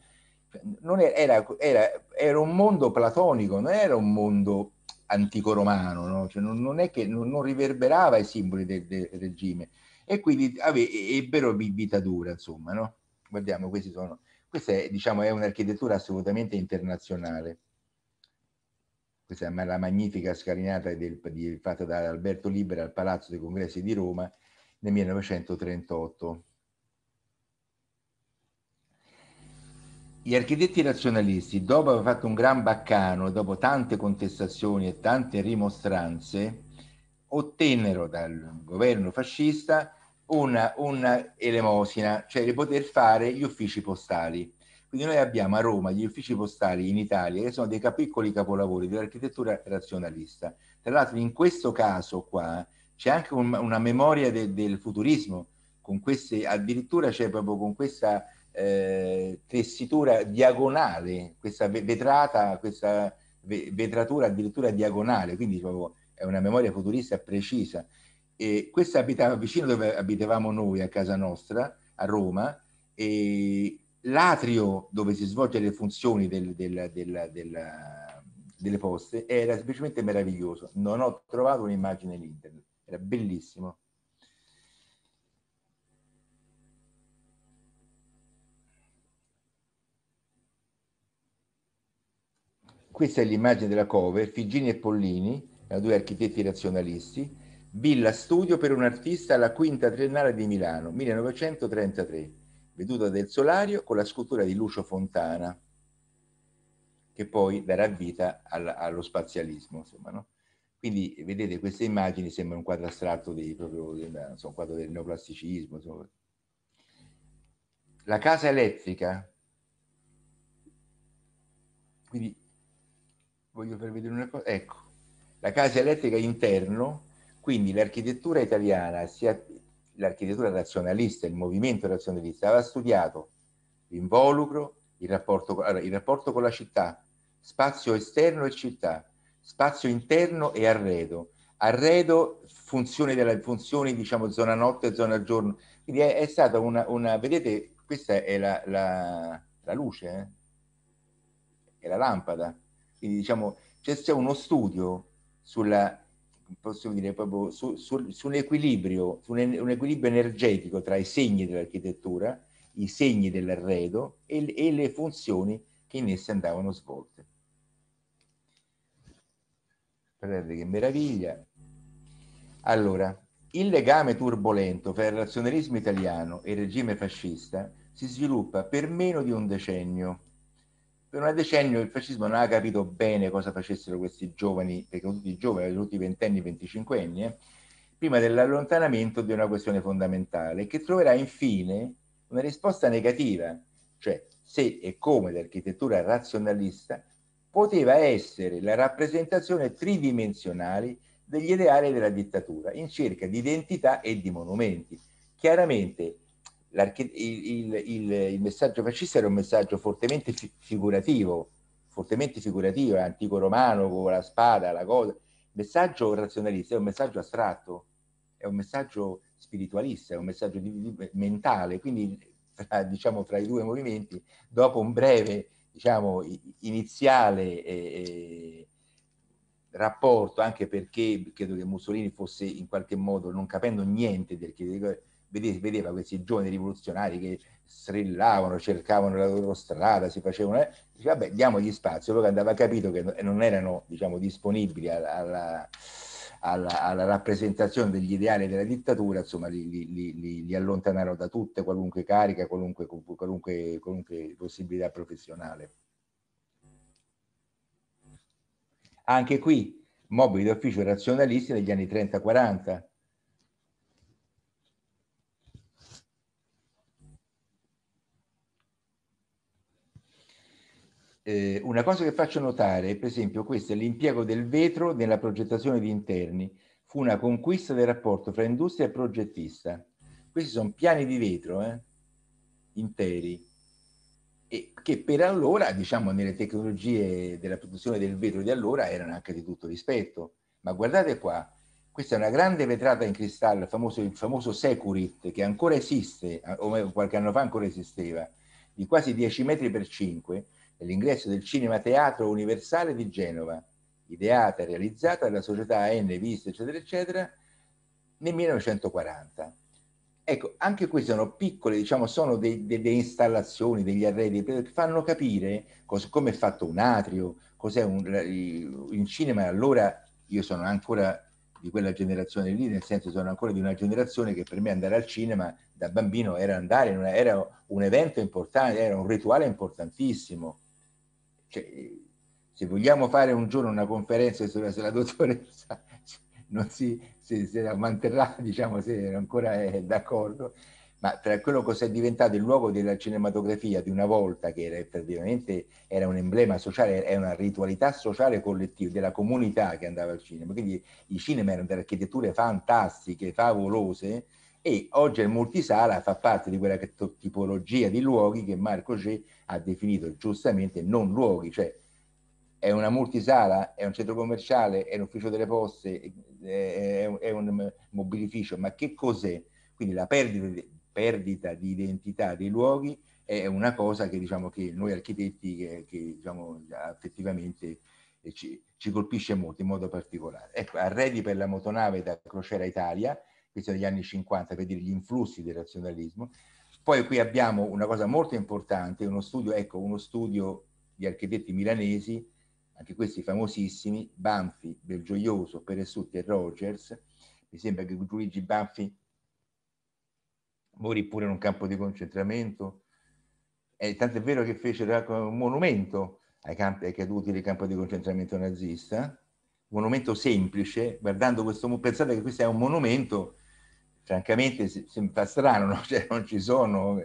Cioè, era, era, era, un mondo platonico, non era un mondo antico romano, no? cioè non, non, è che non, non riverberava i simboli del, del regime e quindi ave, ebbero vita dura, insomma, no? Guardiamo, questi sono, questa è, diciamo, è un'architettura assolutamente internazionale. Questa è la magnifica scalinata del, del, fatta da Alberto Libera al Palazzo dei Congressi di Roma nel 1938. gli architetti razionalisti, dopo aver fatto un gran baccano, dopo tante contestazioni e tante rimostranze, ottennero dal governo fascista una, una elemosina, cioè di poter fare gli uffici postali. Quindi noi abbiamo a Roma gli uffici postali in Italia che sono dei piccoli capolavori dell'architettura razionalista. Tra l'altro in questo caso qua c'è anche un, una memoria de, del futurismo, con queste, addirittura c'è proprio con questa eh, tessitura diagonale, questa vetrata, questa vetratura addirittura diagonale, quindi proprio è una memoria futurista precisa. E questa abitava vicino dove abitavamo noi a casa nostra, a Roma, e l'atrio dove si svolge le funzioni del, del, del, delle poste era semplicemente meraviglioso. Non ho trovato un'immagine in internet, era bellissimo. Questa è l'immagine della cover, Figini e Pollini, due architetti razionalisti, Villa Studio per un artista alla Quinta Triennale di Milano, 1933, veduta del Solario con la scultura di Lucio Fontana, che poi darà vita all allo spazialismo, insomma, no? Quindi vedete queste immagini sembra un quadro astratto dei, proprio, insomma, un quadro del neoclassicismo. Insomma. La casa elettrica. Quindi voglio far vedere una cosa, ecco, la casa elettrica interno, quindi l'architettura italiana, sia l'architettura razionalista, il movimento razionalista, aveva studiato l'involucro, il rapporto, il rapporto con la città, spazio esterno e città, spazio interno e arredo, arredo funzione della funzione diciamo zona notte e zona giorno quindi è, è stata una, una, vedete questa è la, la, la luce eh? è la lampada quindi diciamo, c'è, uno studio sulla, possiamo dire, su, su, sull'equilibrio, su un, un, equilibrio energetico tra i segni dell'architettura, i segni dell'arredo e, e le funzioni che in esse andavano svolte. Guardate che meraviglia. Allora, il legame turbolento fra il razionalismo italiano e il regime fascista si sviluppa per meno di un decennio per un decennio il fascismo non ha capito bene cosa facessero questi giovani, perché sono tutti giovani, sono tutti ventenni, venticinquenni, eh, prima dell'allontanamento di una questione fondamentale, che troverà infine una risposta negativa, cioè se e come l'architettura razionalista poteva essere la rappresentazione tridimensionale degli ideali della dittatura in cerca di identità e di monumenti. Chiaramente il, il, il, il, messaggio fascista era un messaggio fortemente fi- figurativo, fortemente figurativo, antico romano con la spada, la cosa. Il messaggio razionalista è un messaggio astratto, è un messaggio spiritualista, è un messaggio di, di, mentale. Quindi, tra, diciamo, tra i due movimenti, dopo un breve, diciamo, iniziale eh, rapporto, anche perché credo che Mussolini fosse in qualche modo, non capendo niente del che vedeva questi giovani rivoluzionari che strillavano, cercavano la loro strada, si facevano... Eh, diceva, vabbè, diamogli spazio, loro andava capito che non erano, diciamo, disponibili alla, alla, alla rappresentazione degli ideali della dittatura, insomma, li, li, li, li allontanarono da tutte, qualunque carica, qualunque, qualunque, qualunque possibilità professionale. Anche qui, mobili d'ufficio razionalisti negli anni 30-40, eh, una cosa che faccio notare, per esempio, questo è l'impiego del vetro nella progettazione di interni. Fu una conquista del rapporto fra industria e progettista. Questi sono piani di vetro eh, interi e che per allora, diciamo, nelle tecnologie della produzione del vetro di allora erano anche di tutto rispetto. Ma guardate qua, questa è una grande vetrata in cristallo, il famoso, il famoso Securit, che ancora esiste, o qualche anno fa ancora esisteva, di quasi 10 metri per 5, l'ingresso del Cinema Teatro Universale di Genova, ideata e realizzata dalla società AN Vista, eccetera, eccetera, nel 1940. Ecco, anche qui sono piccole, diciamo, sono delle de, de installazioni, degli arredi che fanno capire come è fatto un atrio, cos'è un, in cinema. Allora io sono ancora di quella generazione lì, nel senso sono ancora di una generazione che per me andare al cinema da bambino era andare, era un evento importante, era un rituale importantissimo. Cioè, se vogliamo fare un giorno una conferenza sulla, sulla dottoressa, non si, si, si manterrà, diciamo, se ancora è d'accordo, ma tra quello che è diventato il luogo della cinematografia di una volta, che era effettivamente era un emblema sociale, è una ritualità sociale collettiva della comunità che andava al cinema. Quindi i cinema erano delle architetture fantastiche, favolose, e oggi il multisala fa parte di quella tipologia di luoghi che Marco G ha definito giustamente non luoghi, cioè è una multisala, è un centro commerciale, è un ufficio delle poste, è un, è un mobilificio, ma che cos'è? Quindi la perdita, perdita di identità dei luoghi è una cosa che, diciamo, che noi architetti che, che diciamo, effettivamente eh, ci, ci, colpisce molto in modo particolare. Ecco, arredi per la motonave da Crociera Italia, questo negli anni 50, per dire gli influssi del razionalismo. Poi qui abbiamo una cosa molto importante, uno studio, ecco, uno studio di architetti milanesi, anche questi famosissimi, Banfi, Belgioioso, Peressutti e Rogers. Mi sembra che Luigi Banfi morì pure in un campo di concentramento. tanto è vero che fece un monumento ai, campi, ai caduti del campo di concentramento nazista, un monumento semplice, guardando questo, pensate che questo è un monumento francamente sembra strano, no? cioè, non ci sono,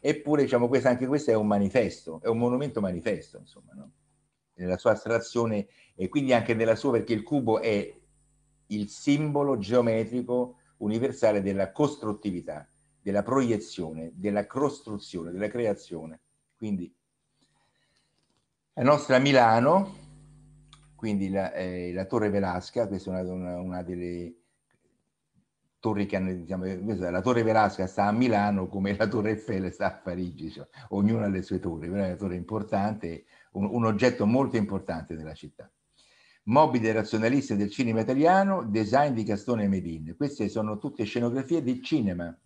eppure diciamo, questo, anche questo è un manifesto, è un monumento manifesto, insomma, no? nella sua astrazione e quindi anche nella sua, perché il cubo è il simbolo geometrico universale della costruttività, della proiezione, della costruzione, della creazione. Quindi la nostra Milano, quindi la, eh, la Torre Velasca, questa è una, una, una delle torri che hanno, diciamo, eh, la torre Velasca sta a Milano come la torre Eiffel sta a Parigi, cioè, ognuna ha le sue torri, quella è una torre importante, un, un oggetto molto importante della città. Mobile razionalista del cinema italiano, design di Castone Medin. Queste sono tutte scenografie del cinema,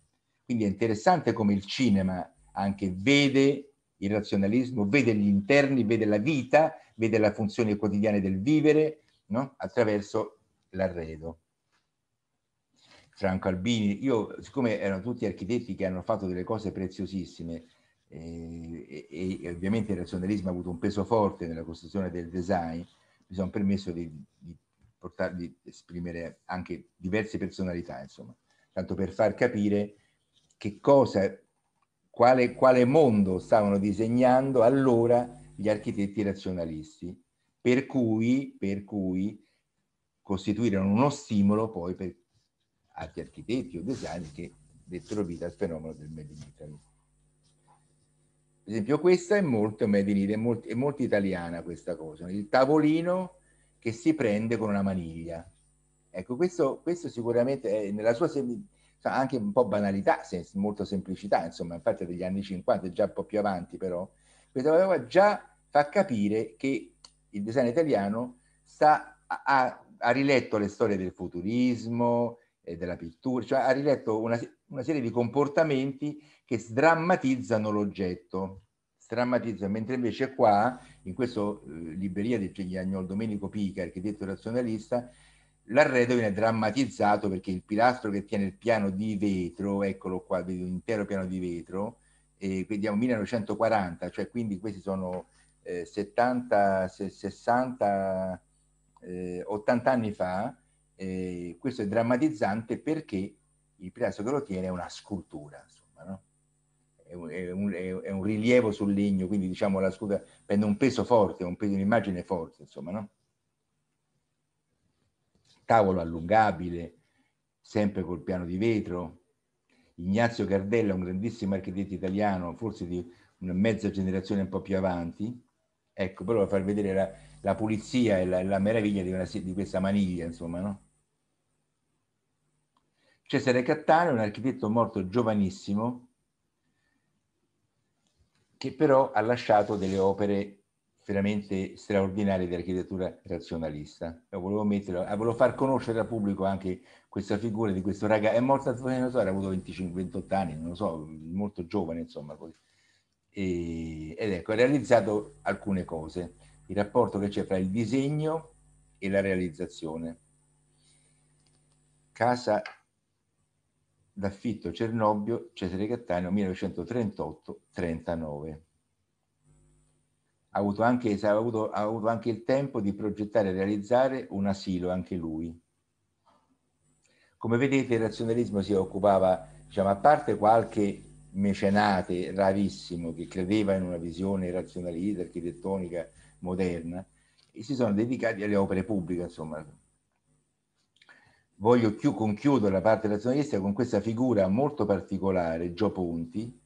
quindi è interessante come il cinema anche vede il razionalismo, vede gli interni, vede la vita, vede la funzione quotidiana del vivere no? attraverso l'arredo. Franco Albini, io siccome erano tutti architetti che hanno fatto delle cose preziosissime eh, e, e, ovviamente il razionalismo ha avuto un peso forte nella costruzione del design, mi sono permesso di, di, portare, di esprimere anche diverse personalità, insomma, tanto per far capire che cosa, quale, quale mondo stavano disegnando allora gli architetti razionalisti, per cui, per cui costituirono uno stimolo poi per altri architetti o design che dettero vita al fenomeno del Made in Italy. Per esempio questa è molto Made in Italy, è molto, è molto italiana questa cosa, il tavolino che si prende con una maniglia. Ecco, questo, questo sicuramente è nella sua anche un po' banalità, molto semplicità, insomma, infatti è degli anni 50, già un po' più avanti però, questa roba già fa capire che il design italiano sta, ha, ha riletto le storie del futurismo, eh, della pittura, cioè ha riletto una, una serie di comportamenti che sdrammatizzano l'oggetto sdrammatizzano, mentre invece qua, in questa eh, libreria di Cigliagnol Domenico Pica, architetto razionalista, l'arredo viene drammatizzato perché il pilastro che tiene il piano di vetro, eccolo qua, vedo un intero piano di vetro, e vediamo 1940, cioè quindi questi sono eh, 70, 60, eh, 80 anni fa, eh, questo è drammatizzante perché il che lo tiene è una scultura, insomma, no? è, un, è, un, è, un, rilievo sul legno, quindi diciamo la scultura prende un peso forte, un peso, un'immagine forte, insomma, no? Tavolo allungabile, sempre col piano di vetro. Ignazio Cardella, un grandissimo architetto italiano, forse di una mezza generazione un po' più avanti. Ecco, però per far vedere la, la pulizia e la, la meraviglia di, una, di questa maniglia, insomma, no? Cesare Cattaneo, è un architetto morto giovanissimo, che però ha lasciato delle opere veramente straordinarie di architettura razionalista. Io volevo, metterlo, eh, volevo far conoscere al pubblico anche questa figura di questo ragazzo. È morto, a non so, era avuto 25-28 anni, non lo so, molto giovane, insomma. E, ed ecco, ha realizzato alcune cose. Il rapporto che c'è tra il disegno e la realizzazione. Casa d'affitto Cernobbio, Cesare Cattaneo, 1938-39. Ha avuto, anche, ha, avuto, ha avuto anche il tempo di progettare e realizzare un asilo, anche lui. Come vedete il razionalismo si occupava, diciamo, a parte qualche mecenate rarissimo che credeva in una visione razionalista, architettonica, moderna, e si sono dedicati alle opere pubbliche, insomma, voglio chi- conchiudere la parte razionalista con questa figura molto particolare, Gio Ponti,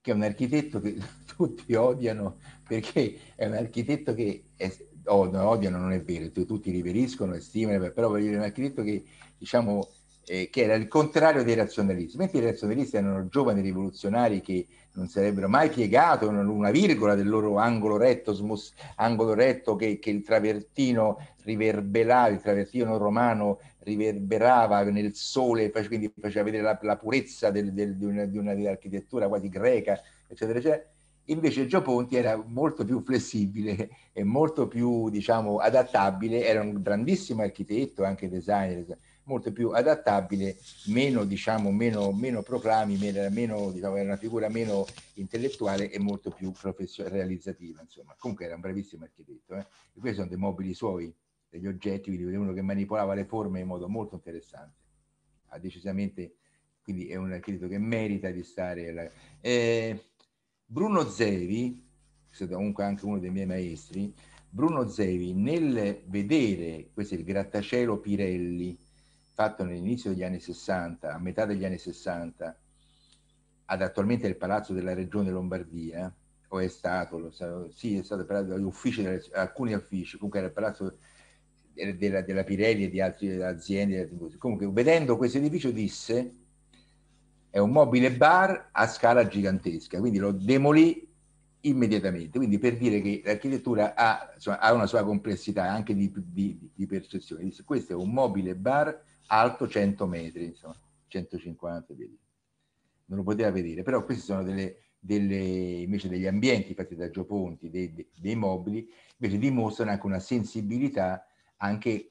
che è un architetto che tutti odiano perché è un architetto che è, od- odiano, non è vero, tutti riveriscono, estimano, però voglio dire un architetto che, diciamo, eh, che era il contrario dei razionalisti, mentre i razionalisti erano giovani rivoluzionari che non sarebbero mai piegato una virgola del loro angolo retto, smus, angolo retto che, che il travertino riverbelava, il travertino romano riverberava nel sole, quindi faceva vedere la, la purezza del, del, di, una, di, una, dell'architettura quasi greca, eccetera, eccetera. Invece Gio Ponti era molto più flessibile e molto più, diciamo, adattabile, era un grandissimo architetto, anche designer, molto più adattabile, meno, diciamo, meno, meno proclami, meno, diciamo, era una figura meno intellettuale e molto più realizzativa, insomma. Comunque era un bravissimo architetto, eh? e questi sono dei mobili suoi degli oggetti, quindi vedevano che manipolava le forme in modo molto interessante. Ha decisamente, quindi è un architetto che merita di stare... La... Eh, Bruno Zevi, comunque anche uno dei miei maestri, Bruno Zevi nel vedere, questo è il grattacielo Pirelli, fatto all'inizio degli anni 60, a metà degli anni 60, ad attualmente il Palazzo della Regione Lombardia, o è stato, lo, sì, è stato per uffici, alcuni uffici, comunque era il Palazzo eh, della, della Pirelli e di altre aziende. Comunque, vedendo questo edificio, disse è un mobile bar a scala gigantesca, quindi lo demolì immediatamente. Quindi per dire che l'architettura ha, insomma, ha una sua complessità anche di, di, di percezione. Dice, questo è un mobile bar alto 100 metri, insomma, 150 metri. Non lo poteva vedere, però questi sono delle, delle, invece degli ambienti fatti da Gioponti, dei, dei mobili, invece dimostrano anche una sensibilità anche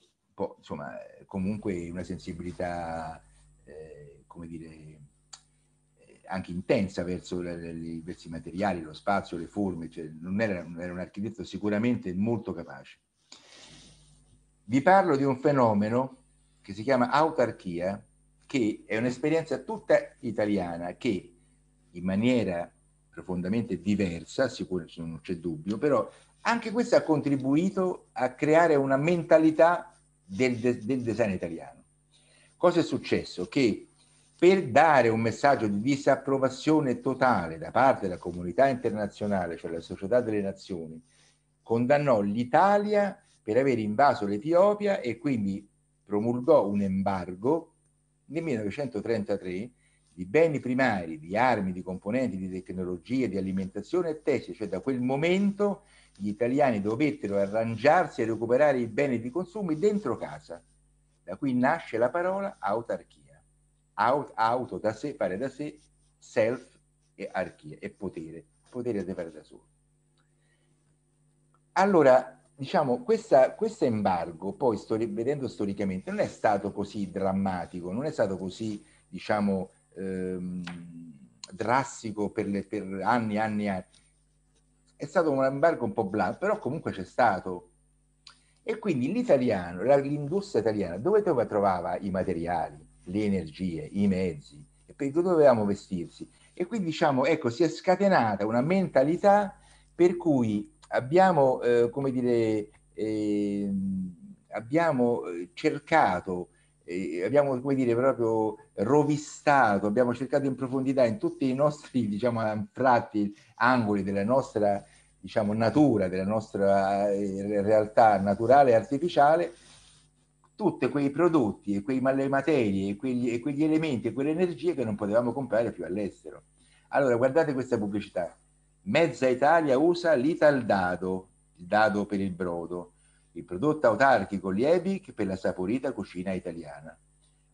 insomma, comunque una sensibilità, eh, come dire, eh, anche intensa verso, le, verso, i materiali, lo spazio, le forme, cioè non era, era un architetto sicuramente molto capace. Vi parlo di un fenomeno che si chiama autarchia, che è un'esperienza tutta italiana che in maniera profondamente diversa, sicuro non c'è dubbio, però anche questo ha contribuito a creare una mentalità del, del design italiano. Cosa è successo? Che per dare un messaggio di disapprovazione totale da parte della comunità internazionale, cioè la società delle nazioni, condannò l'Italia per aver invaso l'Etiopia e quindi promulgò un embargo nel 1933 di beni primari, di armi, di componenti, di tecnologie, di alimentazione e tesi, cioè da quel momento gli italiani dovettero arrangiarsi a recuperare i beni di consumo dentro casa, da cui nasce la parola autarchia. Out, auto da sé, fare da sé, self e archia, e potere, potere di fare da solo. Allora, diciamo, questo embargo, poi stori vedendo storicamente, non è stato così drammatico, non è stato così, diciamo, ehm, drastico per, le, per anni e anni e anni è stato un embargo un po' blando, però comunque c'è stato. E quindi l'italiano, l'industria italiana, dove trovava i materiali, le energie, i mezzi, e per cui dovevamo vestirsi? E quindi diciamo, ecco, si è scatenata una mentalità per cui abbiamo, eh, come dire, ehm, eh, abbiamo cercato eh, abbiamo come dire proprio rovistato, abbiamo cercato in profondità in tutti i nostri diciamo tratti, angoli della nostra diciamo natura, della nostra eh, realtà naturale e artificiale, tutti quei prodotti e quelle materie e quegli, e quegli elementi e quelle energie che non potevamo comprare più all'estero. Allora guardate questa pubblicità. Mezza Italia usa l'Ital dado, il dado per il brodo il prodotto autarchico Liebic per la saporita cucina italiana.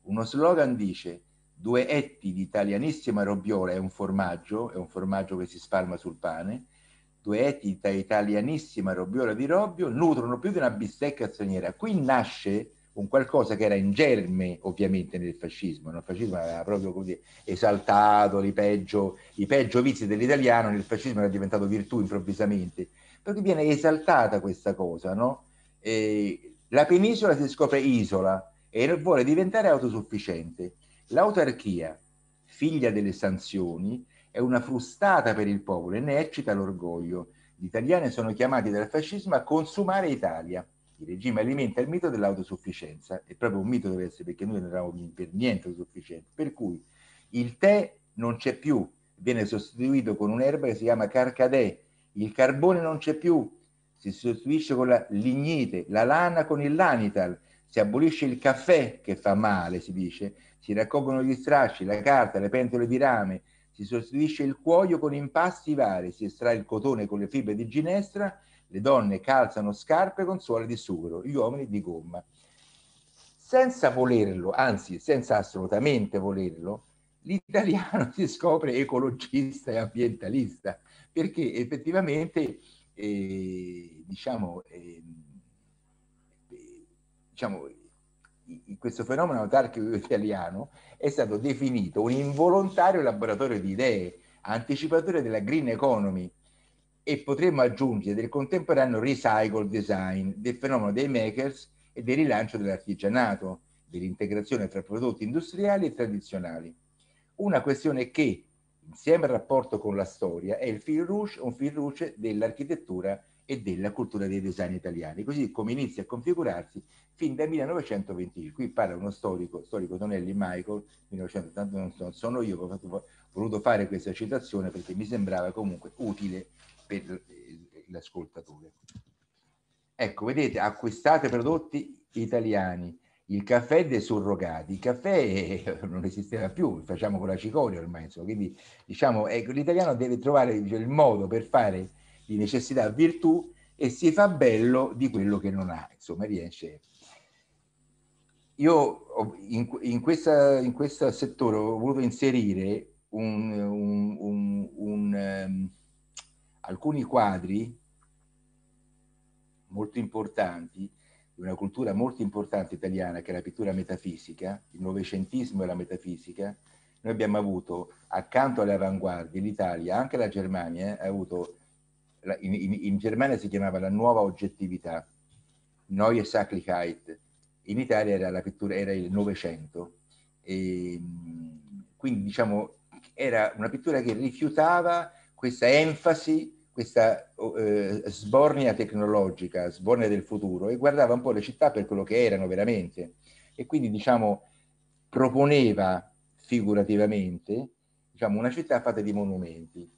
Uno slogan dice due etti di italianissima robbiola è un formaggio, è un formaggio che si spalma sul pane, due etti di italianissima robbiola di Robbio nutrono più di una bistecca straniera. Qui nasce un qualcosa che era in germe ovviamente nel fascismo, il fascismo aveva proprio così esaltato i peggio, i peggio vizi dell'italiano, nel fascismo era diventato virtù improvvisamente, perché viene esaltata questa cosa, no? eh, la penisola si scopre isola e vuole diventare autosufficiente. L'autarchia, figlia delle sanzioni, è una frustata per il popolo e ne eccita l'orgoglio. Gli italiani sono chiamati dal fascismo a consumare Italia. Il regime alimenta il mito dell'autosufficienza, è proprio un mito deve essere perché noi non eravamo per niente autosufficienti. Per cui il tè non c'è più, viene sostituito con un'erba che si chiama carcadè, il carbone non c'è più, si sostituisce con la lignite, la lana con il lanital, si abolisce il caffè che fa male, si dice, si raccolgono gli stracci, la carta, le pentole di rame, si sostituisce il cuoio con impasti vari, si estrae il cotone con le fibre di ginestra, le donne calzano scarpe con suole di sughero, gli uomini di gomma. Senza volerlo, anzi senza assolutamente volerlo, l'italiano si scopre ecologista e ambientalista, perché effettivamente eh, diciamo, eh, diciamo, questo fenomeno autarchico italiano è stato definito un involontario laboratorio di idee, anticipatore della green economy e potremmo aggiungere del contemporaneo recycle design, del fenomeno dei makers e del rilancio dell'artigianato, dell'integrazione tra prodotti industriali e tradizionali. Una questione che, insieme al rapporto con la storia, è il fil rouge, un fil rouge dell'architettura e della cultura dei design italiani, così come inizia a configurarsi fin dal 1921. Qui parla uno storico, storico Donelli Michael, 1980, non sono, sono io che ho voluto fare questa citazione perché mi sembrava comunque utile per eh, l'ascoltatore. Ecco, vedete, acquistate prodotti italiani, il caffè dei surrogati, il caffè eh, non esisteva più, facciamo con la cicoria ormai, insomma, quindi diciamo, ecco, l'italiano deve trovare cioè, il modo per fare di necessità virtù e si fa bello di quello che non ha, insomma riesce. Io in, in, questa, in questo settore ho voluto inserire un, un, un, un um, alcuni quadri molto importanti di una cultura molto importante italiana che è la pittura metafisica, il novecentismo e la metafisica, noi abbiamo avuto accanto alle avanguardie l'Italia, anche la Germania, eh, ha avuto, in, in, in Germania si chiamava la nuova oggettività, Neue Sachlichkeit, in Italia era la pittura, era il Novecento. E, mm, quindi diciamo era una pittura che rifiutava questa enfasi questa oh, eh, sbornia tecnologica, sbornia del futuro, e guardava un po' le città per quello che erano veramente. E quindi, diciamo, proponeva figurativamente diciamo, una città fatta di monumenti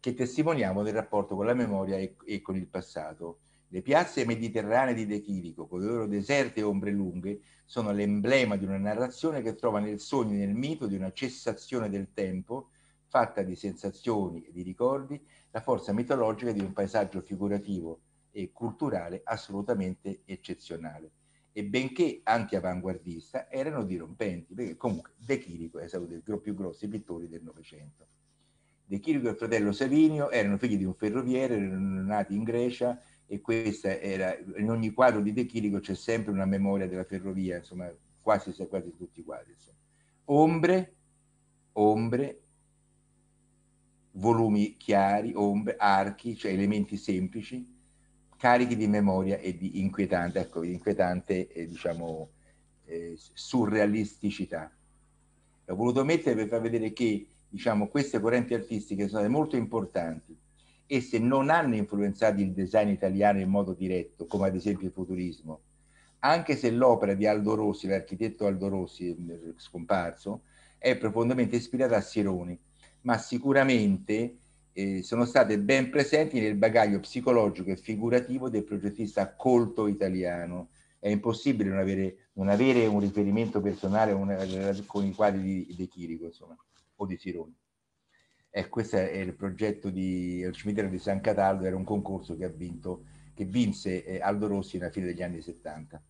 che testimoniamo del rapporto con la memoria e, e con il passato. Le piazze mediterranee di De Chirico, con le loro deserte e ombre lunghe, sono l'emblema di una narrazione che trova nel sogno e nel mito di una cessazione del tempo fatta di sensazioni e di ricordi, la forza mitologica di un paesaggio figurativo e culturale assolutamente eccezionale. E benché anti-avanguardista, erano dirompenti, perché comunque De Chirico è stato dei più grossi pittori del Novecento. De Chirico e il fratello Savinio erano figli di un ferroviere, erano nati in Grecia e questa era, in ogni quadro di De Chirico c'è sempre una memoria della ferrovia, insomma quasi, quasi tutti i quadri. Insomma. Ombre, ombre volumi chiari, ombre, archi, cioè elementi semplici, carichi di memoria e di inquietante, ecco, di inquietante eh, diciamo eh, surrealisticità. L'ho voluto mettere per far vedere che diciamo, queste correnti artistiche sono state molto importanti. Esse non hanno influenzato il design italiano in modo diretto, come ad esempio il futurismo, anche se l'opera di Aldo Rossi, l'architetto Aldo Rossi eh, scomparso, è profondamente ispirata a Sironi, ma sicuramente eh, sono state ben presenti nel bagaglio psicologico e figurativo del progettista colto italiano. È impossibile non avere, non avere un riferimento personale una, con i quadri di, di Chirico, insomma, o di Sironi. E eh, questo è il progetto del cimitero di San Cataldo, era un concorso che ha vinto, che vinse eh, Aldo Rossi nella fine degli anni 70.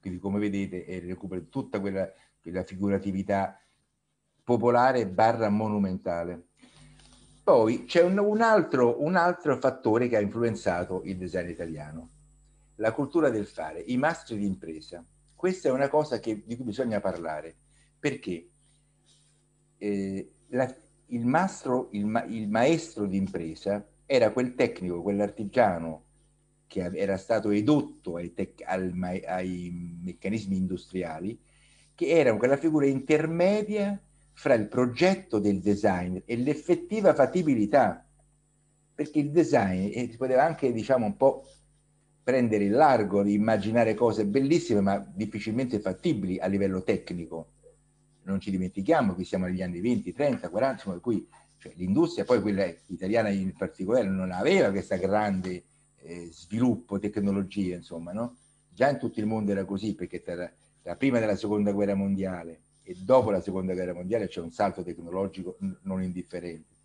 Quindi come vedete recupera tutta quella, quella figuratività popolare barra monumentale. Poi c'è un, un, altro, un altro fattore che ha influenzato il design italiano, la cultura del fare, i mastri d'impresa. Questa è una cosa che, di cui bisogna parlare, perché eh, la, il, mastro, il, ma, il maestro d'impresa era quel tecnico, quell'artigiano che era stato edotto ai, tec, al, ai meccanismi industriali, che era quella figura intermedia fra il progetto del design e l'effettiva fattibilità, perché il design eh, si poteva anche, diciamo, un po' prendere il largo immaginare cose bellissime ma difficilmente fattibili a livello tecnico. Non ci dimentichiamo che siamo negli anni 20, 30, 40, insomma, per cui cioè, l'industria, poi quella italiana in particolare, non aveva questo grande eh, sviluppo, tecnologia, insomma, no? Già in tutto il mondo era così, perché tra la prima e la seconda guerra mondiale, e dopo la seconda guerra mondiale c'è un salto tecnologico non indifferente.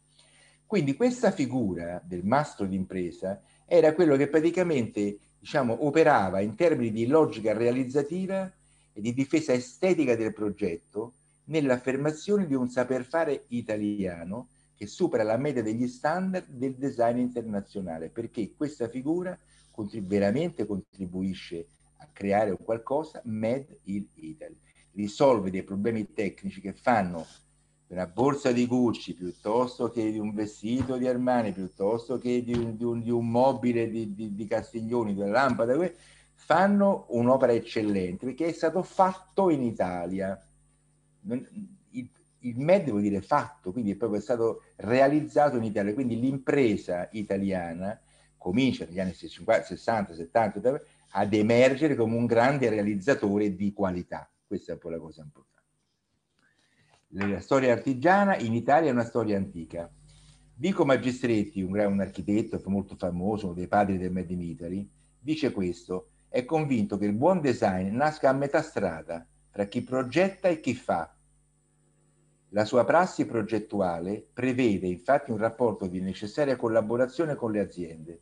Quindi questa figura del mastro d'impresa era quello che praticamente diciamo, operava in termini di logica realizzativa e di difesa estetica del progetto nell'affermazione di un saper fare italiano che supera la media degli standard del design internazionale, perché questa figura contrib- veramente contribuisce a creare un qualcosa Made in Italy risolve dei problemi tecnici che fanno una borsa di Gucci piuttosto che di un vestito di Armani, piuttosto che di un, di un, di un mobile di, di, Castiglioni, di una lampada, fanno un'opera eccellente perché è stato fatto in Italia. Il, il MED vuol dire fatto, quindi è proprio stato realizzato in Italia. Quindi l'impresa italiana comincia negli anni 60, 70 ad emergere come un grande realizzatore di qualità questa è poi la cosa importante. La storia artigiana in Italia è una storia antica. Vico Magistretti, un, un architetto molto famoso, uno dei padri del Made in Italy, dice questo, è convinto che il buon design nasca a metà strada tra chi progetta e chi fa. La sua prassi progettuale prevede infatti un rapporto di necessaria collaborazione con le aziende.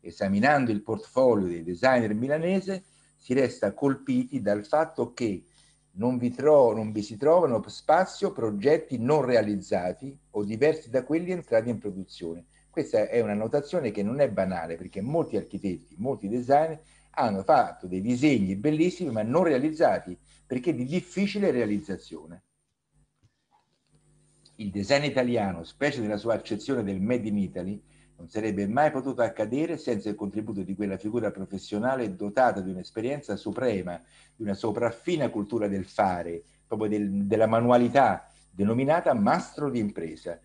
Esaminando il portfolio dei designer milanese, si resta colpiti dal fatto che non vi, tro- non vi si trovano spazio progetti non realizzati o diversi da quelli entrati in produzione. Questa è una notazione che non è banale perché molti architetti, molti designer hanno fatto dei disegni bellissimi ma non realizzati perché di difficile realizzazione. Il design italiano, specie nella sua accezione del Made in Italy, non sarebbe mai potuto accadere senza il contributo di quella figura professionale dotata di un'esperienza suprema, di una sopraffina cultura del fare, proprio del, della manualità, denominata mastro di impresa.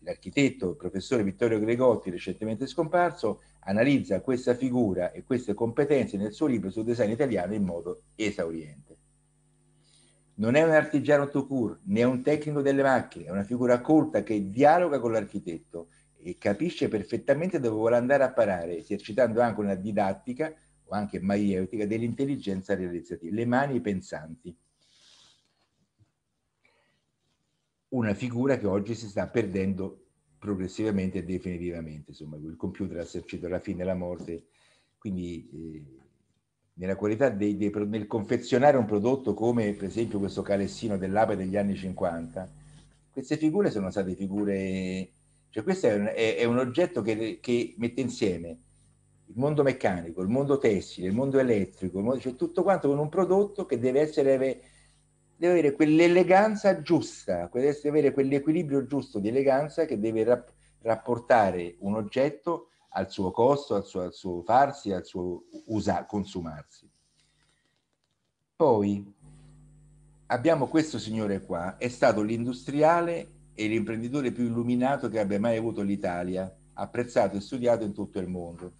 L'architetto, il professore Vittorio Gregotti, recentemente scomparso, analizza questa figura e queste competenze nel suo libro sul design italiano in modo esauriente. Non è un artigiano to cure, né un tecnico delle macchine, è una figura colta che dialoga con l'architetto e capisce perfettamente dove vuole andare a parare, esercitando anche una didattica o anche maieutica dell'intelligenza realizzativa, le mani pensanti. Una figura che oggi si sta perdendo progressivamente e definitivamente, insomma, il computer ha esercito la fine, la morte, quindi eh, nella qualità dei, dei, nel confezionare un prodotto come per esempio questo calessino dell'ape degli anni 50, queste figure sono state figure cioè questo è un, è, è un oggetto che, che, mette insieme il mondo meccanico, il mondo tessile, il mondo elettrico, il mondo, cioè tutto quanto con un prodotto che deve, essere, deve avere quell'eleganza giusta, deve avere quell'equilibrio giusto di eleganza che deve rap- rapportare un oggetto al suo costo, al suo, al suo farsi, al suo usa- consumarsi. Poi abbiamo questo signore qua, è stato l'industriale è l'imprenditore più illuminato che abbia mai avuto l'Italia, apprezzato e studiato in tutto il mondo.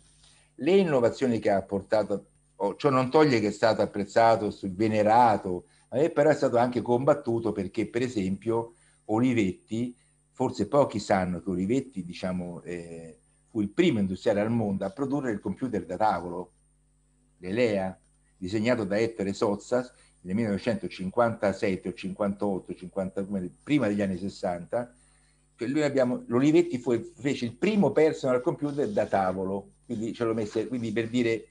Le innovazioni che ha portato, oh, ciò non toglie che è stato apprezzato, venerato, ma però è stato anche combattuto perché, per esempio, Olivetti, forse pochi sanno che Olivetti, diciamo, eh, fu il primo industriale al mondo a produrre il computer da tavolo, l'Elea, disegnato da Ettore Sozzas, nel 1957 o 58, 59, prima degli anni 60, che lui abbiamo, l'Olivetti fu, fece il primo personal computer da tavolo, quindi, ce l'ho messo, quindi per dire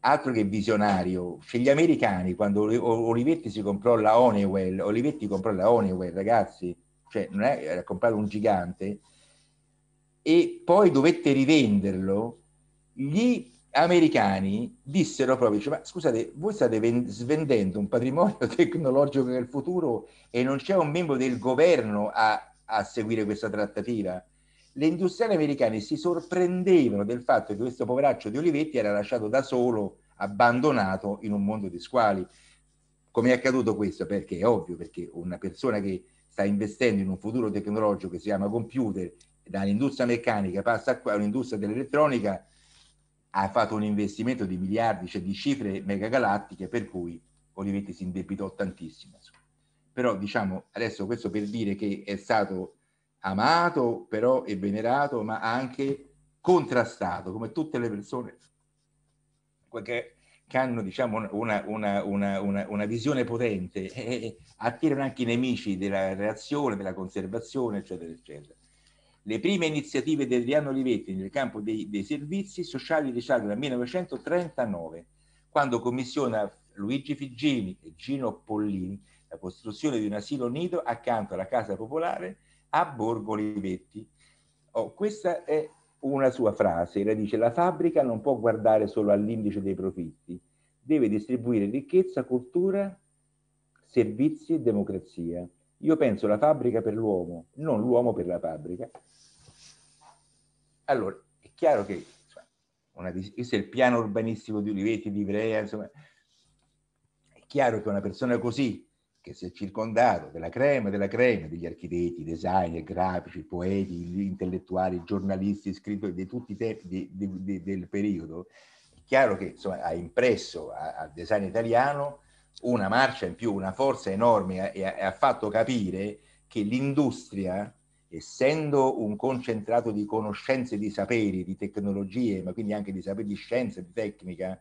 altro che visionario, c'è gli americani quando Olivetti si comprò la Honeywell, Olivetti comprò la Honeywell ragazzi, cioè non è, era comprato un gigante e poi dovette rivenderlo, gli americani dissero proprio, dice, ma scusate, voi state ven- svendendo un patrimonio tecnologico del futuro e non c'è un membro del governo a, a seguire questa trattativa? Le industriali americane si sorprendevano del fatto che questo poveraccio di Olivetti era lasciato da solo, abbandonato in un mondo di squali. Come è accaduto questo? Perché è ovvio, perché una persona che sta investendo in un futuro tecnologico che si chiama computer, dall'industria meccanica passa a qua all'industria dell'elettronica, ha fatto un investimento di miliardi, cioè di cifre megagalattiche, per cui Olivetti si indebitò tantissimo. Però diciamo, adesso questo per dire che è stato amato però e venerato, ma anche contrastato, come tutte le persone che, che hanno diciamo, una, una, una, una visione potente, eh, attirano anche i nemici della reazione, della conservazione, eccetera, eccetera. Le prime iniziative di Adriano Olivetti nel campo dei, dei servizi sociali risalgono al 1939, quando commissiona Luigi Figgini e Gino Pollini la costruzione di un asilo nido accanto alla casa popolare a Borgo Olivetti. Oh, questa è una sua frase, la dice la fabbrica non può guardare solo all'indice dei profitti, deve distribuire ricchezza, cultura, servizi e democrazia. Io penso la fabbrica per l'uomo, non l'uomo per la fabbrica. Allora, è chiaro che insomma, una, questo è il piano urbanistico di Olivetti, di Ivrea, insomma, è chiaro che una persona così, che si è circondato della crema della crema, degli architetti, designer, grafici, poeti, intellettuali, giornalisti, scrittori di tutti i tempi di, di, di, del periodo, è chiaro che insomma, ha impresso al design italiano una marcia in più, una forza enorme e ha, e ha fatto capire che l'industria, essendo un concentrato di conoscenze, di saperi, di tecnologie, ma quindi anche di saperi di scienza, e di tecnica,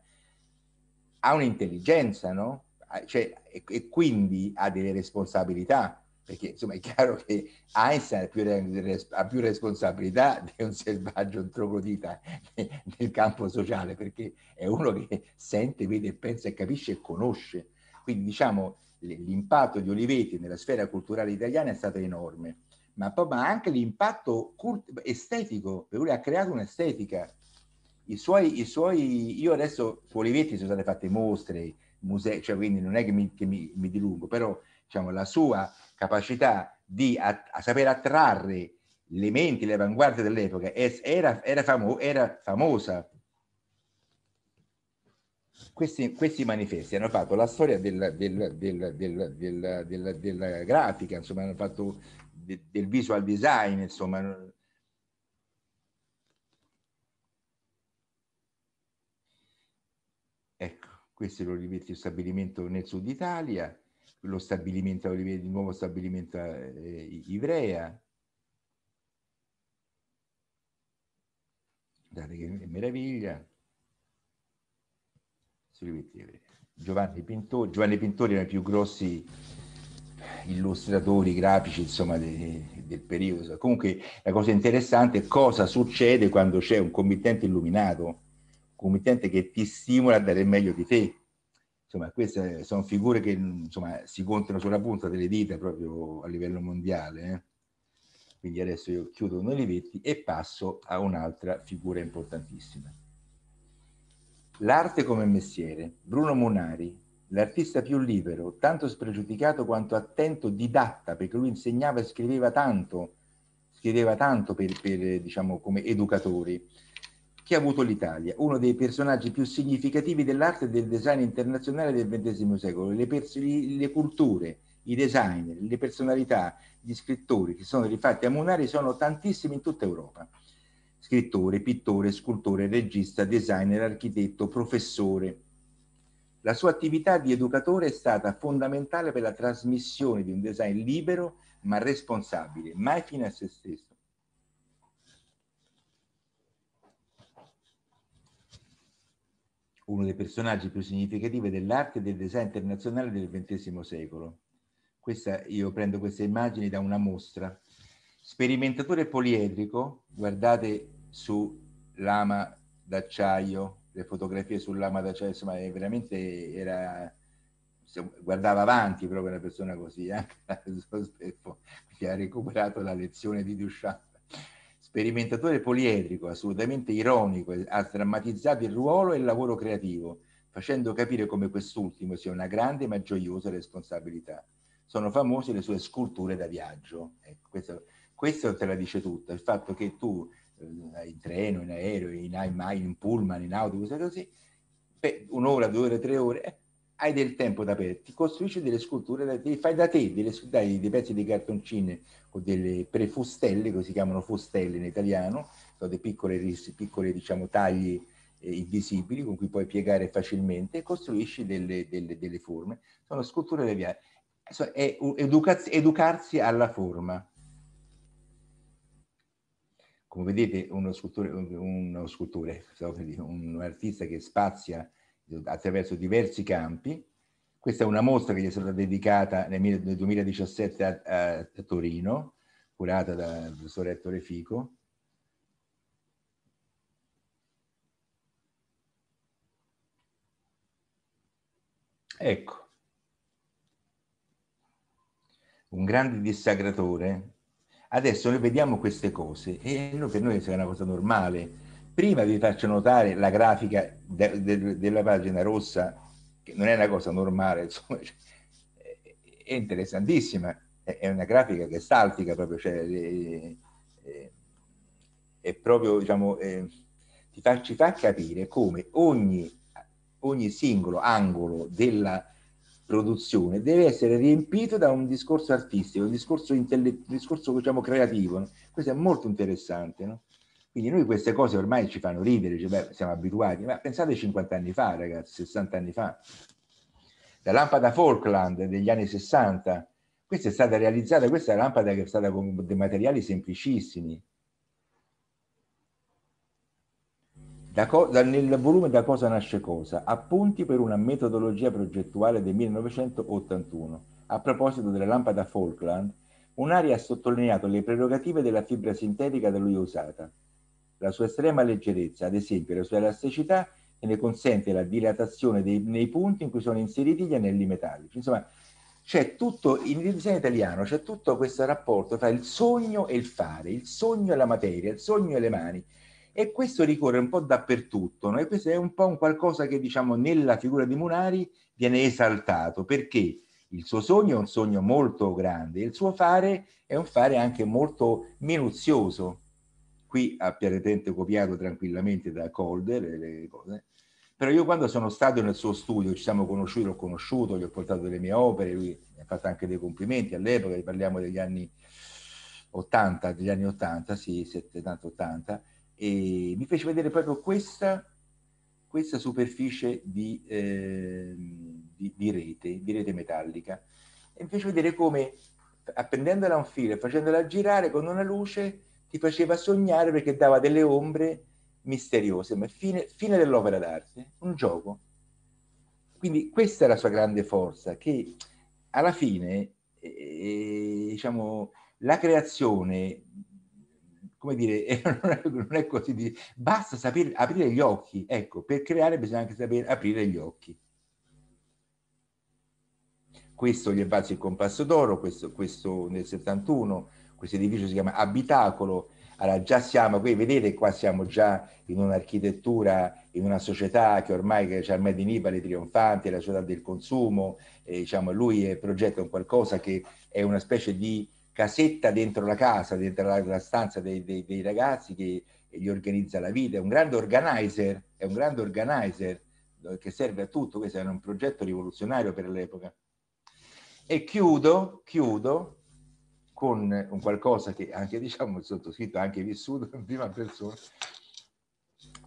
ha un'intelligenza, no? Ah, cioè, e, e, quindi ha delle responsabilità, perché insomma è chiaro che Einstein ha più, ha più responsabilità di un selvaggio antroglodita nel campo sociale, perché è uno che sente, vede, pensa, e capisce e conosce quindi diciamo l'impatto di Olivetti nella sfera culturale italiana è stato enorme, ma, ma anche l'impatto cult- estetico, per lui ha creato un'estetica. I suoi, i suoi, io adesso su Olivetti sono state fatte mostre, musei, cioè quindi non è che mi, che mi, mi dilungo, però diciamo, la sua capacità di a, a saper attrarre le menti, le avanguardie dell'epoca era, era, famo, era famosa questi, questi, manifesti hanno fatto la storia della, della, della, della grafica, insomma, hanno fatto de, del visual design, insomma. Ecco, questo è l'Olivetti stabilimento nel sud Italia, lo stabilimento, il nuovo stabilimento eh, Ivrea. Guardate che meraviglia scrivitteri. Giovanni Pintori, Giovanni Pintori era i più grossi illustratori grafici insomma de, del periodo. Comunque la cosa interessante è cosa succede quando c'è un committente illuminato, un committente che ti stimola a dare il meglio di te. Insomma, queste sono figure che insomma, si contano sulla punta delle dita proprio a livello mondiale. Eh. Quindi adesso io chiudo con Olivetti e passo a un'altra figura importantissima. L'arte come mestiere, Bruno Monari, l'artista più libero, tanto spregiudicato quanto attento didatta, perché lui insegnava e scriveva tanto, scriveva tanto per, per, diciamo, come educatori, che ha avuto l'Italia, uno dei personaggi più significativi dell'arte e del design internazionale del XX secolo. Le, pers- le culture, i designer, le personalità, gli scrittori che sono rifatti a Monari sono tantissimi in tutta Europa scrittore, pittore, scultore, regista, designer, architetto, professore. La sua attività di educatore è stata fondamentale per la trasmissione di un design libero ma responsabile, mai fine a se stesso. uno dei personaggi più significativi dell'arte e del design internazionale del XX secolo. Questa, io prendo queste immagini da una mostra. Sperimentatore poliedrico, guardate su lama d'acciaio, le fotografie su lama d'acciaio, insomma, è veramente era guardava avanti proprio una persona così, eh? che ha recuperato la lezione di Duchamp. Sperimentatore poliedrico, assolutamente ironico, ha drammatizzato il ruolo e il lavoro creativo, facendo capire come quest'ultimo sia una grande ma gioiosa responsabilità. Sono famose le sue sculture da viaggio. Ecco, questo, questo te la dice tutta, il fatto che tu in treno, in aereo, in, in pullman, in autobus e così, per un'ora, due ore, tre ore, hai del tempo da perdere, ti costruisci delle sculture, ti fai da te, delle, dai, dei pezzi di cartoncine o delle prefustelle, così si chiamano fustelle in italiano, sono dei piccoli, piccoli diciamo, tagli eh, invisibili con cui puoi piegare facilmente, e costruisci delle, delle, delle forme, sono sculture leviane. Insomma, è educarsi alla forma, come vedete uno scultore, uno scultore un artista che spazia attraverso diversi campi. Questa è una mostra che gli è stata dedicata nel 2017 a, a, Torino, curata dal professor Ettore Fico. Ecco, un grande dissagratore Adesso noi vediamo queste cose e noi, per noi è una cosa normale. Prima vi faccio notare la grafica de, de, della pagina rossa, che non è una cosa normale, insomma, cioè, è interessantissima. È una grafica che salpica proprio, cioè, è, è, è proprio, diciamo, è, ti fa, ci fa capire come ogni, ogni singolo angolo della, produzione deve essere riempito da un discorso artistico, un discorso, intellet- discorso diciamo, creativo. Questo è molto interessante. No? Quindi noi queste cose ormai ci fanno ridere, cioè, beh, siamo abituati, ma pensate 50 anni fa, ragazzi, 60 anni fa. La lampada Falkland degli anni 60, questa è stata realizzata, questa è una lampada che è stata con dei materiali semplicissimi, Da co- da, nel volume Da cosa nasce cosa, appunti per una metodologia progettuale del 1981. A proposito della lampada Falkland, un'aria ha sottolineato le prerogative della fibra sintetica da lui usata, la sua estrema leggerezza, ad esempio la sua elasticità, che ne consente la dilatazione dei, nei punti in cui sono inseriti gli anelli metallici. Insomma, c'è tutto, in disegno italiano c'è tutto questo rapporto tra il sogno e il fare, il sogno e la materia, il sogno e le mani e questo ricorre un po' dappertutto, no? e questo è un po' un qualcosa che diciamo nella figura di Munari viene esaltato, perché il suo sogno è un sogno molto grande, il suo fare è un fare anche molto minuzioso. Qui ha Piaretente copiato tranquillamente da Colder eh, le cose. Però io quando sono stato nel suo studio, ci siamo conosciuti, l'ho conosciuto, gli ho portato delle mie opere, lui mi ha fatto anche dei complimenti all'epoca, parliamo degli anni 80, degli anni 80, sì, 70-80, e mi fece vedere proprio questa, questa superficie di, eh, di, di, rete, di rete metallica e mi fece vedere come appendendola a un filo e facendola girare con una luce ti faceva sognare perché dava delle ombre misteriose, ma fine, fine dell'opera d'arte, un gioco. Quindi questa è la sua grande forza, che alla fine eh, diciamo, la creazione come dire, non è, non è così, di... basta sapere aprire gli occhi, ecco, per creare bisogna anche sapere aprire gli occhi. Questo gli è valso il compasso d'oro, questo, questo nel 71, questo edificio si chiama Abitacolo, allora già siamo qui, vedete qua siamo già in un'architettura, in una società che ormai c'è cioè, il Made in Italy trionfante, la società del consumo, eh, diciamo, lui è, progetta un qualcosa che è una specie di casetta dentro la casa, dentro la, la stanza dei, dei, dei, ragazzi che gli organizza la vita, è un grande organizer, è un grande organizer che serve a tutto, questo era un progetto rivoluzionario per l'epoca. E chiudo, chiudo con un qualcosa che anche diciamo il sottoscritto ha anche vissuto in prima persona,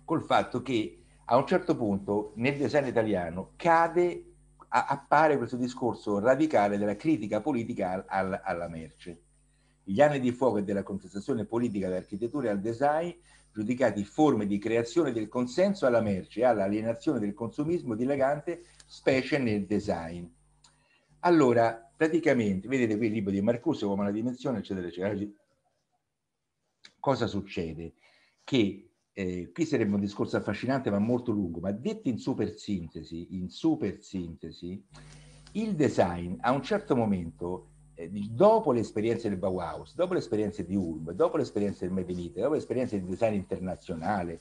col fatto che a un certo punto nel design italiano cade appare questo discorso radicale della critica politica al, alla merce. Gli anni di fuoco e della contestazione politica dell'architettura e al design giudicati forme di creazione del consenso alla merce e all'alienazione del consumismo dilagante, specie nel design. Allora, praticamente, vedete qui il libro di Marcuse, come la dimensione, eccetera, eccetera. Cosa succede? Che eh, qui sarebbe un discorso affascinante ma molto lungo, ma detto in super sintesi, in super sintesi, il design a un certo momento, eh, dopo le esperienze del Bauhaus, dopo le esperienze di Ulm, dopo le esperienze del Medinite, dopo le esperienze di design internazionale,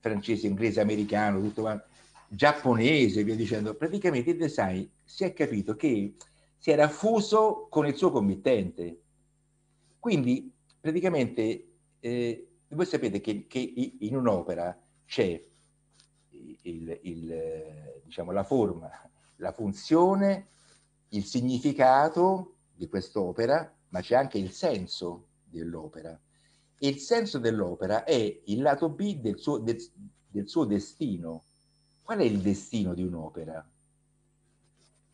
francese, inglese, americano, tutto quanto, giapponese, via dicendo, praticamente il design si è capito che si era fuso con il suo committente. Quindi praticamente... Eh, voi sapete che, che in un'opera c'è il, il, diciamo, la forma, la funzione, il significato di quest'opera, ma c'è anche il senso dell'opera. E il senso dell'opera è il lato B del suo, del, del suo destino. Qual è il destino di un'opera?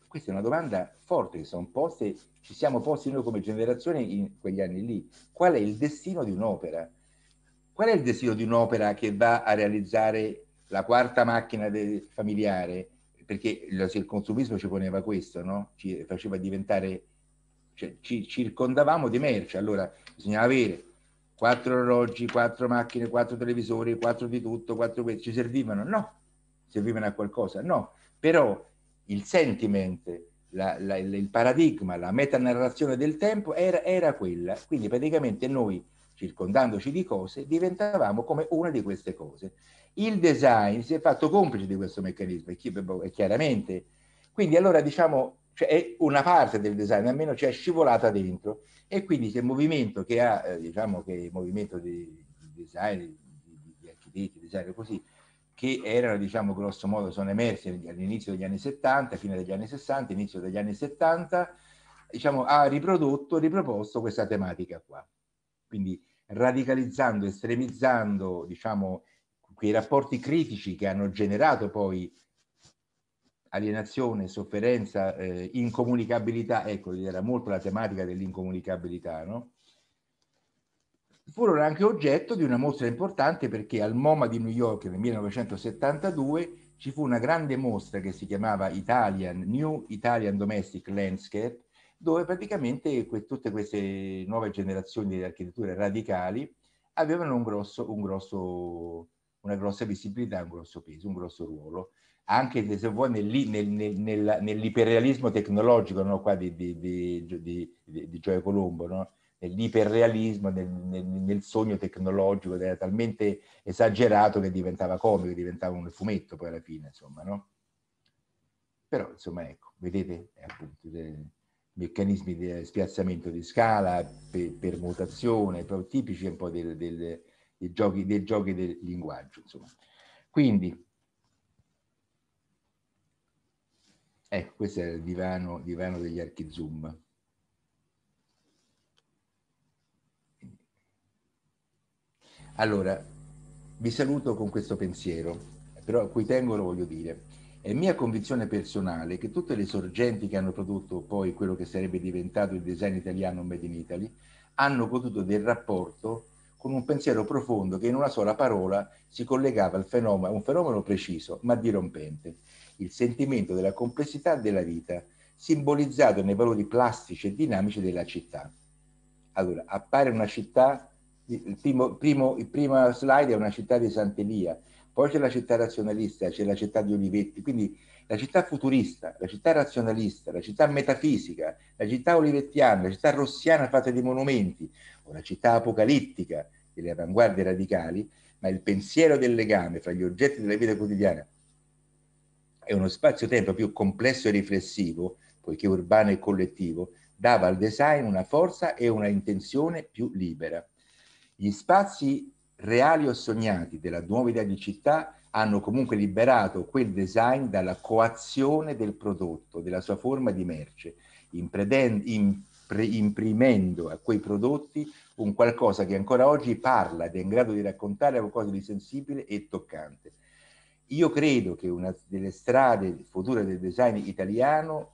Questa è una domanda forte che sono poste, ci siamo posti noi come generazione in quegli anni lì. Qual è il destino di un'opera? qual è il desiderio di un'opera che va a realizzare la quarta macchina familiare? Perché il consumismo ci poneva questo, no? Ci faceva diventare, cioè, ci circondavamo di merce, allora bisognava avere quattro orologi, quattro macchine, quattro televisori, quattro di tutto, quattro questo, ci servivano? No, servivano a qualcosa? No, però il sentiment, la, la, il paradigma, la metanarrazione del tempo era, era quella, quindi praticamente noi circondandoci di cose, diventavamo come una di queste cose. Il design si è fatto complice di questo meccanismo, e boh, chiaramente. Quindi allora diciamo, cioè, una parte del design almeno ci è scivolata dentro e quindi c'è il movimento che ha, eh, diciamo che il movimento di, di design, di, di architetti, design così, che erano, diciamo, grosso modo, sono emersi all'inizio degli anni 70, fine degli anni 60, inizio degli anni 70, diciamo, ha riprodotto, riproposto questa tematica qua. Quindi radicalizzando, estremizzando, diciamo, quei rapporti critici che hanno generato poi alienazione, sofferenza, eh, incomunicabilità, ecco, era molto la tematica dell'incomunicabilità, no? Furono anche oggetto di una mostra importante perché al MoMA di New York nel 1972 ci fu una grande mostra che si chiamava Italian, New Italian Domestic Landscape, dove praticamente que tutte queste nuove generazioni di architetture radicali avevano un grosso, un grosso, una grossa visibilità, un grosso peso, un grosso ruolo. Anche se vuoi nel, nel, nel, nell'iperrealismo tecnologico, no? qua di, di, di, di Gioia Colombo, no? nell'iperrealismo, nel, nel, nel, sogno tecnologico, era talmente esagerato che diventava comico, diventava un fumetto poi alla fine, insomma, no? Però, insomma, ecco, vedete, appunto, eh, meccanismi di spiazzamento di scala, per, mutazione, proprio tipici un po' del, del, del, giochi, del giochi del linguaggio. Insomma. Quindi, ecco, questo è il divano, divano degli archi zoom. Allora, vi saluto con questo pensiero, però a cui tengo lo voglio dire. È mia convinzione personale che tutte le sorgenti che hanno prodotto poi quello che sarebbe diventato il design italiano Made in Italy hanno goduto del rapporto con un pensiero profondo che in una sola parola si collegava al fenomeno, un fenomeno preciso ma dirompente, il sentimento della complessità della vita, simbolizzato nei valori plastici e dinamici della città. Allora, appare una città, il primo, primo, prima slide è una città di Sant'Elia, poi c'è la città razionalista, c'è la città di Olivetti, quindi la città futurista, la città razionalista, la città metafisica, la città olivettiana, la città rossiana fatta di monumenti, o la città apocalittica delle avanguardie radicali, ma il pensiero del legame fra gli oggetti della vita quotidiana e uno spazio-tempo più complesso e riflessivo, poiché urbano e collettivo, dava al design una forza e una intenzione più libera. Gli spazi reali o sognati della nuova idea di città hanno comunque liberato quel design dalla coazione del prodotto, della sua forma di merce, imprimendo a quei prodotti un qualcosa che ancora oggi parla ed è in grado di raccontare qualcosa di sensibile e toccante. Io credo che una delle strade future del design italiano,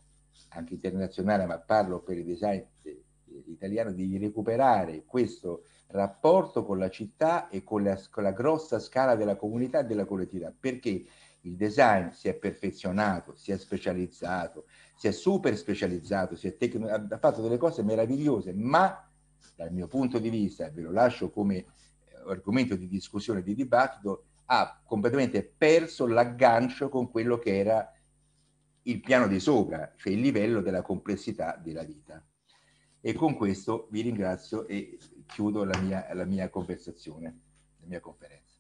anche internazionale, ma parlo per il design eh, italiano, di recuperare questo rapporto con la città e con la, con la grossa scala della comunità e della collettività, perché il design si è perfezionato, si è specializzato, si è super specializzato, si è tecno- ha fatto delle cose meravigliose, ma dal mio punto di vista, ve lo lascio come eh, argomento di discussione, di dibattito, ha completamente perso l'aggancio con quello che era il piano di sopra, cioè il livello della complessità della vita. E con questo vi ringrazio e chiudo la mia, la mia conversazione, la mia conferenza.